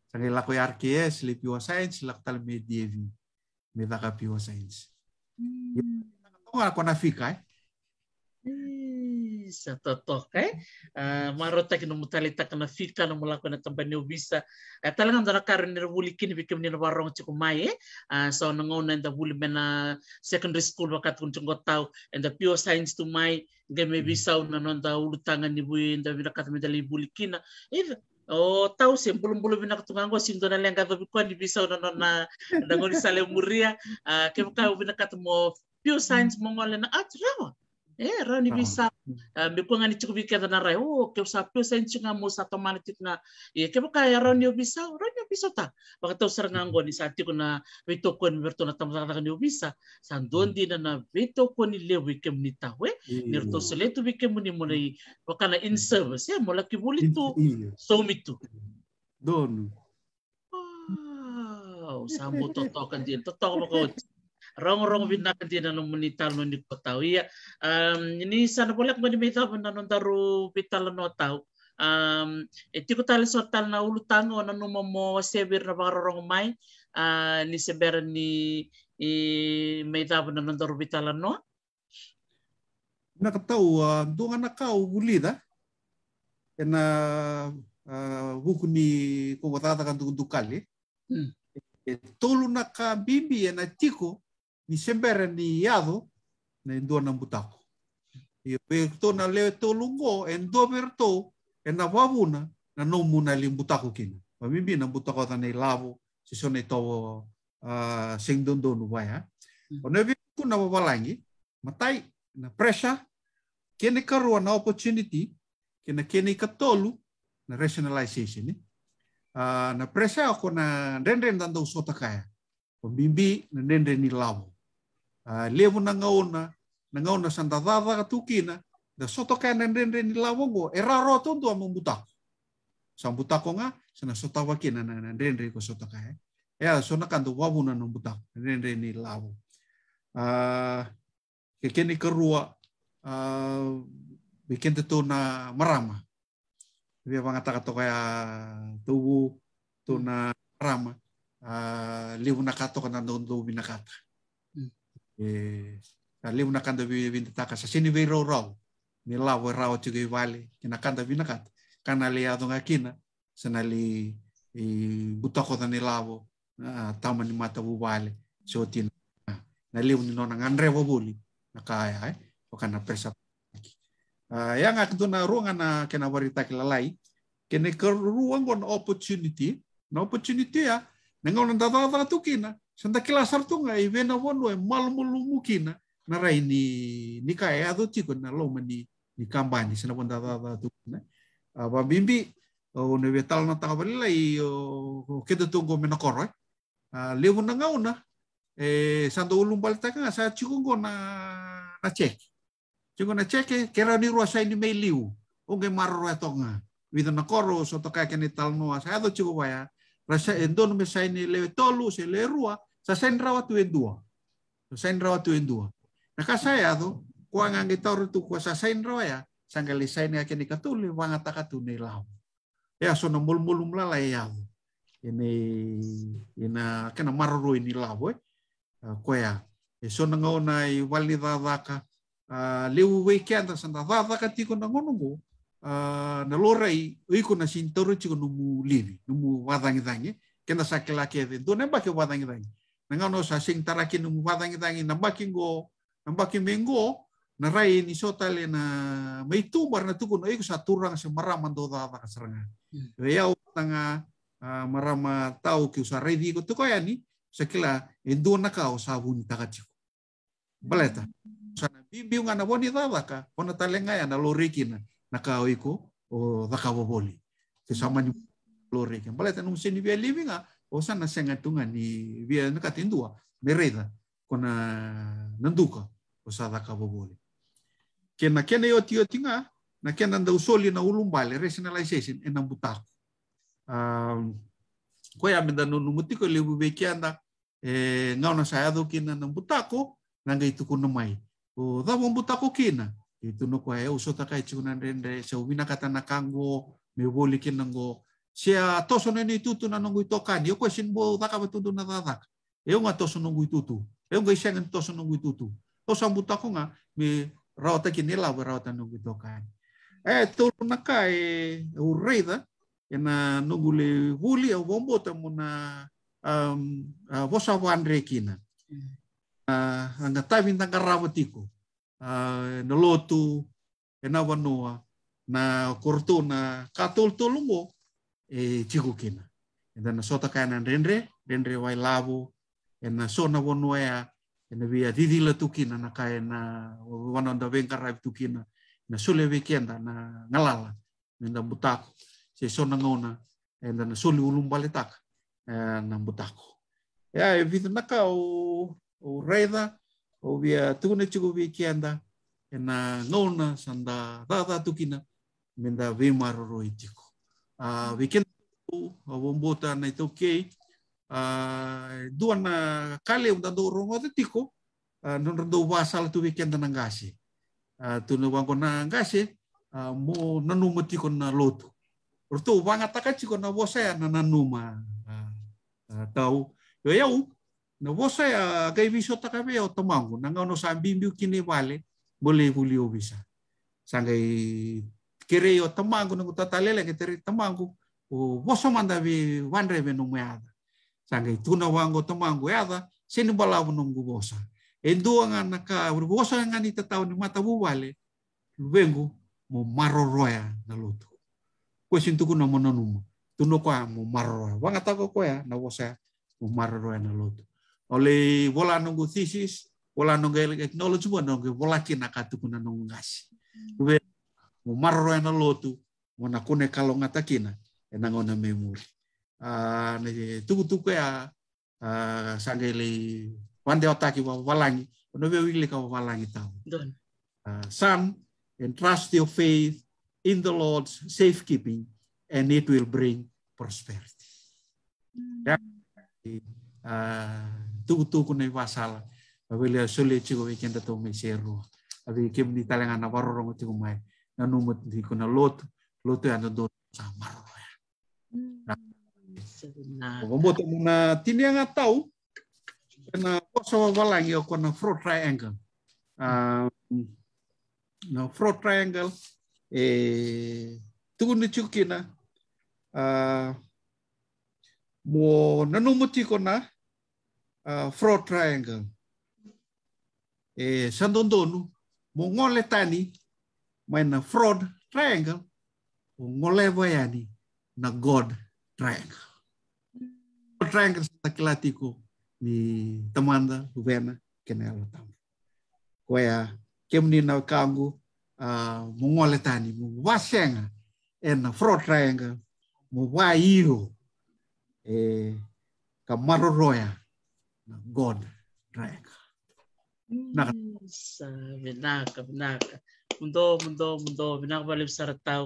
sa ke lako arkees li piwa science lak tal medievi me daka piwa science mm. Tonga kona fika eh Isa toto, eh. Uh, eh, no mutalita na fika no mulako na tamba neu bisa. Uh, eh, talaga ndara karo ni wuli kini bikim ni warong chiku mai eh? so nangon na nda wuli mena secondary school wakat kun chungo tau nda pure science tu mai game bisa hmm. na no nda ulu tanga ni bui nda bila kata me dali wuli kina. Eve o oh, tau sih. bulum bulum bina kutungango sing dona lenga tapi bikwa bisa na no na nda ngoni sale muria. Uh, kemka mo pure science mongole na ah, eh raw ni ah. bisa be eh, ko ngani cikubi keta na rai o oh, ke sa pe sen cinga mo sa to mani na e iya, ke ka ya ni bisa raw ni bisa ta ka to ser ngango hmm. ni sa na we to kon berto na tam sa ni bisa san hmm. di na na we to kon ni le we kem ni ta we ni to le to ni mo ka na in hmm. service ya mo la ki buli tu iya. so mi tu donu wow sa totokan kan dia ko kan rong-rong vinna kanti na nung monitor nung ni ko Iya, ini sana pula kung di meta pa nung taru pitala no tau. Um, iti ko tali so tal na ulutango na nung mamo sebir na bakarorong mai uh, ni sebir ni i, meta pa nung taru pitala no. Nakatau, uh, doon na eh, kau gulida. Ena uh, eh, hukuni kung watatakan dukali. Hmm. E, tolu na ka bibi na tiko ni sembere ni na endua na butako. E Iyo pe to na leo to lungo endua berto e na wavuna na no muna li kina. Pa mimi na butako ta nei lavo si sone to uh, eh, singdondo no vai eh. mm. O na wawalangi matai na pressure kene karua na opportunity kena kene katolu na rationalization ni. Eh. Uh, na presa ako na rendren dan sota kaya. Pembimbi na rendren ni labo. Ah, lemu na ngauna, na ngauna santa dada tukina, da soto kana nrenre era lavongo, e raro tondo amu mutako. Sa ko nga, sana soto wakina na den ko soto eh. kaya. Ea sona kanto wavuna no den den ni a ah, Ke keni kerua, ah, bikin to na marama. Via wangata kato kaya tubu, tu na marama. a levu na kato kana do binakata. Eh, ali una kanda vi vi taka sa sini vi ro ro ni la we ra o vale kina kanda vi na kat kana li adong akina, kina na li e butako da ni lavo tama ni mata bu vale so tin na li un nona ngan re buli na kaya ai kana pesa ya yang aku na ruang na kena warita Kene kena ruang on opportunity, na opportunity ya, nengon nda dada tu kina, Santa kilasar tu nga i vena wonu e malumulu mukina na rai ni ni ka e adu tiko na loma ni ni kambani sana wanda da da tu na ba bimbi o ne vetal na ta balila i o kedo tungo eh. na koro a lewu na nga una e sando ulum balta ka sa ngo na na check chikungo na e kera ni ruasa ni mailiu o ge marro e tonga vida na koro so to ka tal no a sa adu chikungo ya Rasa endon me sai le tolu se le rua sa sen rawa e e tu e endua. Eh. Sa sen rawa tu endua. Na ka sai ado kuang tu ko sa rawa ya sangga sai ni akeni katuli wanga takatu ni lao. Ya so no mul mulum la la ya. Ini ina kana marro ini lao eh. Koya. Eso nangona i validadaka. Uh, leu weekend santa dadaka tiko na lora i oiko na sintoro chiko numu livi, numu wadangi-dangi, kena sakela keve, do nemba ke wadangi-dangi. na ngano sa sing taraki numu wadangi-dangi, namba kingo, namba mengo na rai ni sota le na mai tumbar na tuku na oiko sa turang se marama do da da kasaranga. tanga marama tau ki usa rai diko tuko ya ni, sakela endo naka o sa wuni takachiko. Baleta. Sana bibiunga na woni dadaka, ona talenga ya na lorikina. na kā oiko o daka wawoli. Te samani lore ke. Mbala tanung seni via livinga o sana senga tunga ni via na katindua mereda kona nanduka o sa daka wawoli. Ke na kene yo tio tinga na kena ndau soli na ulumbale rationalization e nambutaku. Um, ko ya menda no numutiko le bubeki anda e ngau na saado kina nambutako na ngai tuku na mai. O da bombutako kina. itu no kwa e uso takai rende rendre se ubina kata nakango me boli kin nango se a toso no ni tutu na nongo itokan yo ko sin bo taka betutu na tatak e unga toso nongo itutu e unga isa toso nongo itutu toso ambuta ko nga me rauta kin ela we rauta nongo itokan e tulu na ka e ureida e na nongo le e mo na um, uh, vosa wandre kina uh, mm. anga rawatiko na lotu, e na wanoa, na korto na katol tolungo, e chiku kina. E na sota kaina rendre, rendre wai lavo, e na sona wanoa ea, e na via didila tukina na kai na venga venkarai tukina, na sule wikenda na ngalala, na butako, se sona ngona, e na sule e na butako. Ea e vidinaka o, o reida, obia tukune chuku bi kianda ena ngona sanda dada tukina menda ve maroro itiko a weekend obombota na itoke a dua na kale unda do rongo tiko non rendo wasal tu weekend na ngasi a tunu wango na ngasi a mo nanu mati na lotu orto wanga taka na wosaya na nanuma tau yo yau você gai viso takabe o tomangu nanga ono sambimbiu kini wale bole huli obisa sangai kere o tomangu nangu tatalele ke tere tomangu o voso manda be wanre be numeada sangai tuna wango tomangu ada seni balavu nungu vosa endua ngana ka vosa ngani tatau ni mata wale lubengu mo maroroya na lutu kwesin tuku na mononuma tuno kwa mo maroroya wanga tako kwa na vosa mo maroroya na lutu oleh wala nunggu thesis, wala nunggu technology, wala nunggu, wala kina katukuna nunggu ngasi. Uwe hmm. marro ena lotu, wana kune kalonga takina, ena ngona memori. Ah, tuku tuku ya uh, ah, sangele wande otaki wa walangi, ono we wili ka walangi tau. Uh, son, entrust your faith in the Lord's safekeeping, and it will bring prosperity. Mm tutu kunai wasal a sule chigo we kenta to me seru wile kem di talenga na warro ngo tigo mai na numut di kuna lot lot ya do samar ya mm. ngombo to muna tinianga tau na koso walang yo kona fro triangle na no triangle e tugunu chukina uh, mo nanumuti ko na uh, ah, fraud triangle. E eh, sandondonu, mo ngole tani, may na fraud triangle, o ngole wayani na God triangle. God triangle sa kilatiko ni Tamanda, Luvena, Kenela Tam. Kaya, kemni na kangu, uh, ah, mo ngole tani, mo wasenga, e na fraud triangle, mo waiho, e, gone naik. Nak. Sa binak binak. Mundo mundo mundo binak balib sartaw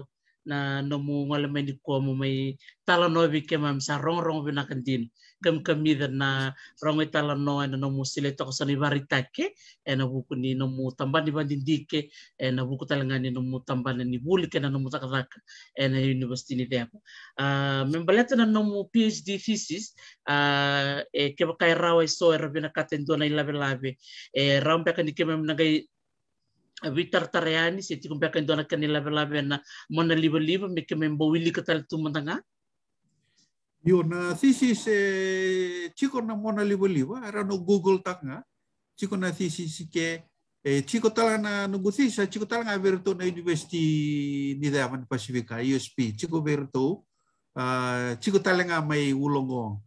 na nomu ngalemen di kuamu mai ke kemam sa rongrong na kandin kam kamida na rongai talano na nomu sile toko ni varitake e ena buku ni nomu tamban ni bandindike e na buku nomu tamban ni bulike ah, na nomu takadaka ah, e, e, e na university e ni deapa membaleta na nomu PhD thesis e kebakairawa iso e do katendona ilabe labe e rambeka ni kemam witartarayani ya, kan ya. nah, nah, si kumbe kan dona kan labe labe na mona liba liba me ke membo wili yo na thesis e chiko na mona liba liba ara no google tanga chiko na thesis ke e chiko tala na no guthisa chiko tala na university ni da man pacifica usp chiko verto uh, tala mai ulongo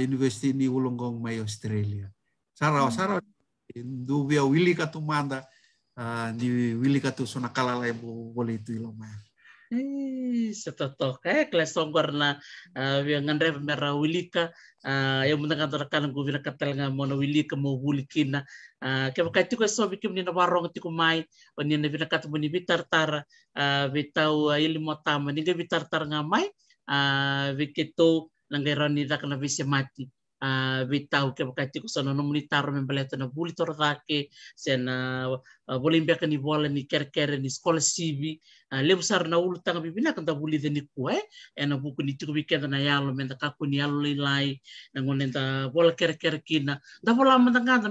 university ni ulongo mai australia sarao sarao nduvia wili ka Ah, di ndi wilika sonakala lai bo bole tu iloma setotok eh kelas songkor na yang ah, ngandre mera wilika ah, yang mendengar terkan gue bila katel nga mono wilika mau wulikin na kaya kai tuka so bikin ni warong tiku mai oni na bila katu ni bitar tar bitau ilmu tama ni bitar tar ngamai. mai bikitu langgeron ni tak bisa mati vitau ke bakati ko sana nomuni taro men baleta na buli tor dake sena boli mbeka ni bola ni kerkere ni skola sibi lebu sar na ulu tanga bibina kanta buli de ni ena buku ni tiku bikenda na yalo men ta kaku ni yalo lilai na ngonen ta bola kerkere kina da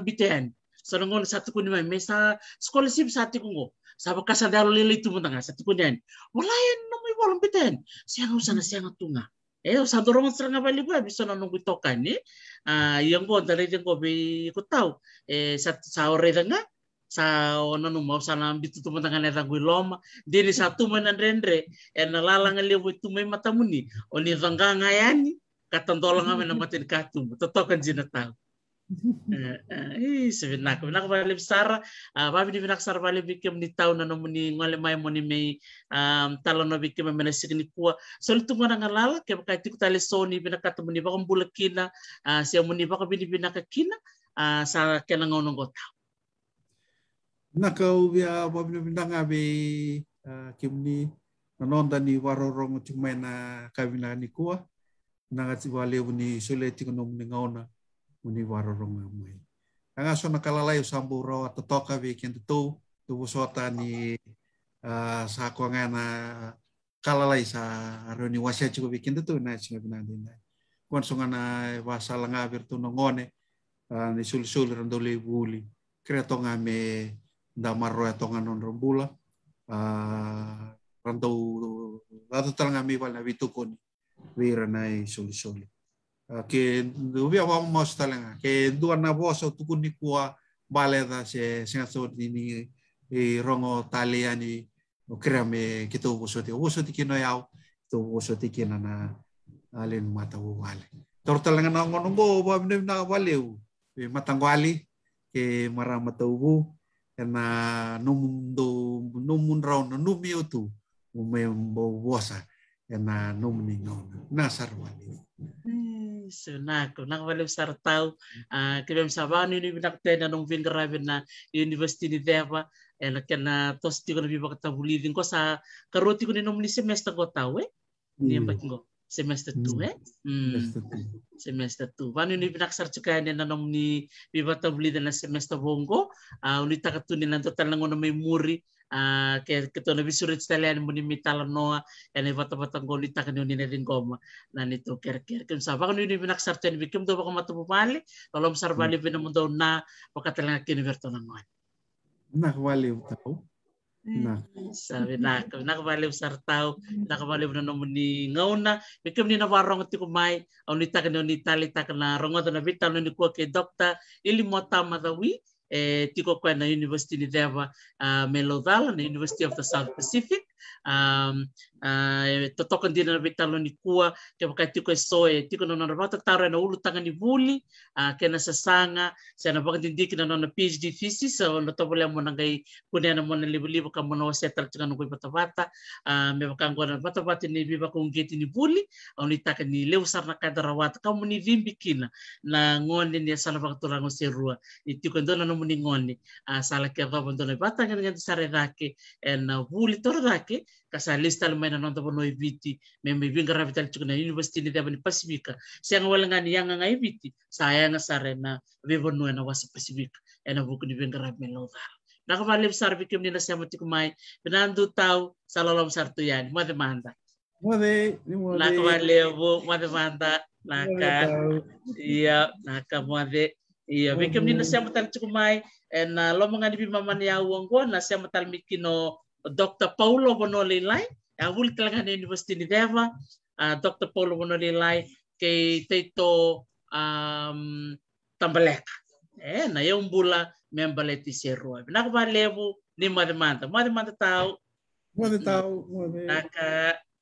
biten sana ngonen satu kuni mai mesa skola sibi satu kungo sa bakasa dalo lilai tumunanga satu kuni wala en nomai bola biten sianga usana tunga Eh, satu rong serang apa lipa bisa nunggu kutokan eh? Ah, yang pun tadi yang kopi ku tahu. Eh, satu sahur itu enggak? Sao nanu mau sana bitu tu mentangan eta gui loma diri satu menan rendre ena eh, lalang ngeli wui tu mei matamuni oni oh, vangga ngayani katan tolong ame nama tin katum tetokan jina Eh, eh, sebinak binak paling besar eh, apa bini binak sar paling bikin ni tahu nana muni ngale mai muni mei talo no anu bikin mei menasik ni kuwa sol tu ngana ngalala ke pakai tiku tali soni binak kata muni bakam bule kina sia muni bakam bini binak kina sa kena ngono ngota. nakau bia apa bini binak ngabe kimni nonton ni warorong cuma na kabinani kuwa nangat si wale muni sole tiku nomuni ngona uni warorong amui. Anga sona kalalai usamburo totoka weekend tutu tu busota ni eh, sa kuangana kalalai sa aroni wasia chiku weekend tutu na singa binandi na. Kuan songa na wasalanga virtu nongone eh, ni sul sul rendole wuli. Kreatonga me damaro atonga non rombula. Eh, Randau ratu talanga mi wala witukoni. Wira na suli suli que apa wa mostalenga que dua na atau tukuni kua baleda se singa ini e rongo taliani ani krame kita ubuso te keno kino yau itu ubuso kena kina na alen mata wale tortalenga na ngono bo ba na waleu e matangwali ke mara mata ubu e na numundo numun raun numio tu umembo bosa ena numuningo na e sarwali sunak nak valeu sartau a ah, kibem sabanu ni binak te na nong vinga na university ni deva e na kena tos ti kono bibak ta buli din ko sa karoti ko ni ni semester ko tawe e ni empat ngo semester tu e eh? hmm. semester tu vanu ni binak sar chuka ni na nom ni ta buli din na semester bongo a unita katuni na total na ngono memori Ah, ke ke ketona bisurit stalian muni mitala noa ene vata vata ngoli taka ni unine din goma na ni to ker ker kem sapa kan uni binak sarten bikem do bakom atu pali tolom hmm. bina mundo na pakatelanga kini vertona noa na wali utau hmm, hmm. na sabi na na wali sartau na wali bina muni ngauna bikem ni na warong ti kumai au ni taka ni tali taka na rongo na vital ni ko ke dokta ili mota madawi е, ти кој е University Lideva uh, Melodala, на University of the South Pacific, um, uh, eh, totokony dina ni kua ke vakati e soe tiko nanona vatataro ana e ulu ni vuli uh, kena sasanga siana na nanona phd thesis ono tavole amona gai kune ana mona livilivu ka mona wase tala tikana koe vatavata uh, me vakangona vatavata ni viva kaugeti ni vuli oni taka ni levu sarana kadarawata kamu ni vimbi kina na ngone ni asala vakatolago serua ni tiko e dona nomuni ngone uh, sala ke vava dona vatanga e dengan sare dake na vuli toro dake ake listal lista le maina nonto bono ibiti e me me vinga ravital chukna ya university ni dabani se sianga wala ngani yanga ngai biti e sayanga sarena ve bono na wasa pacifica ena buku ni vinga ravi melodar na ka vale sar bikim ni na sema tiku mai benandu tau salalom sartu yani mother manda mother ni mother na ka vale bo mother manda na ka iya na ka mother Iya, bikin ni nasiya matal cukumai, ena lo mangani bi mamani ya uang gua nasiya matal mikino Dr. Paulo Bonolilai, a wul talaga na Universidade de Deva, Dr. Paulo Bonolilai que Tito um, Tambalek. É, na yung bula member leti si Roy. demanda. ni Madamanta. tal. tao. Madamanta tao. tal.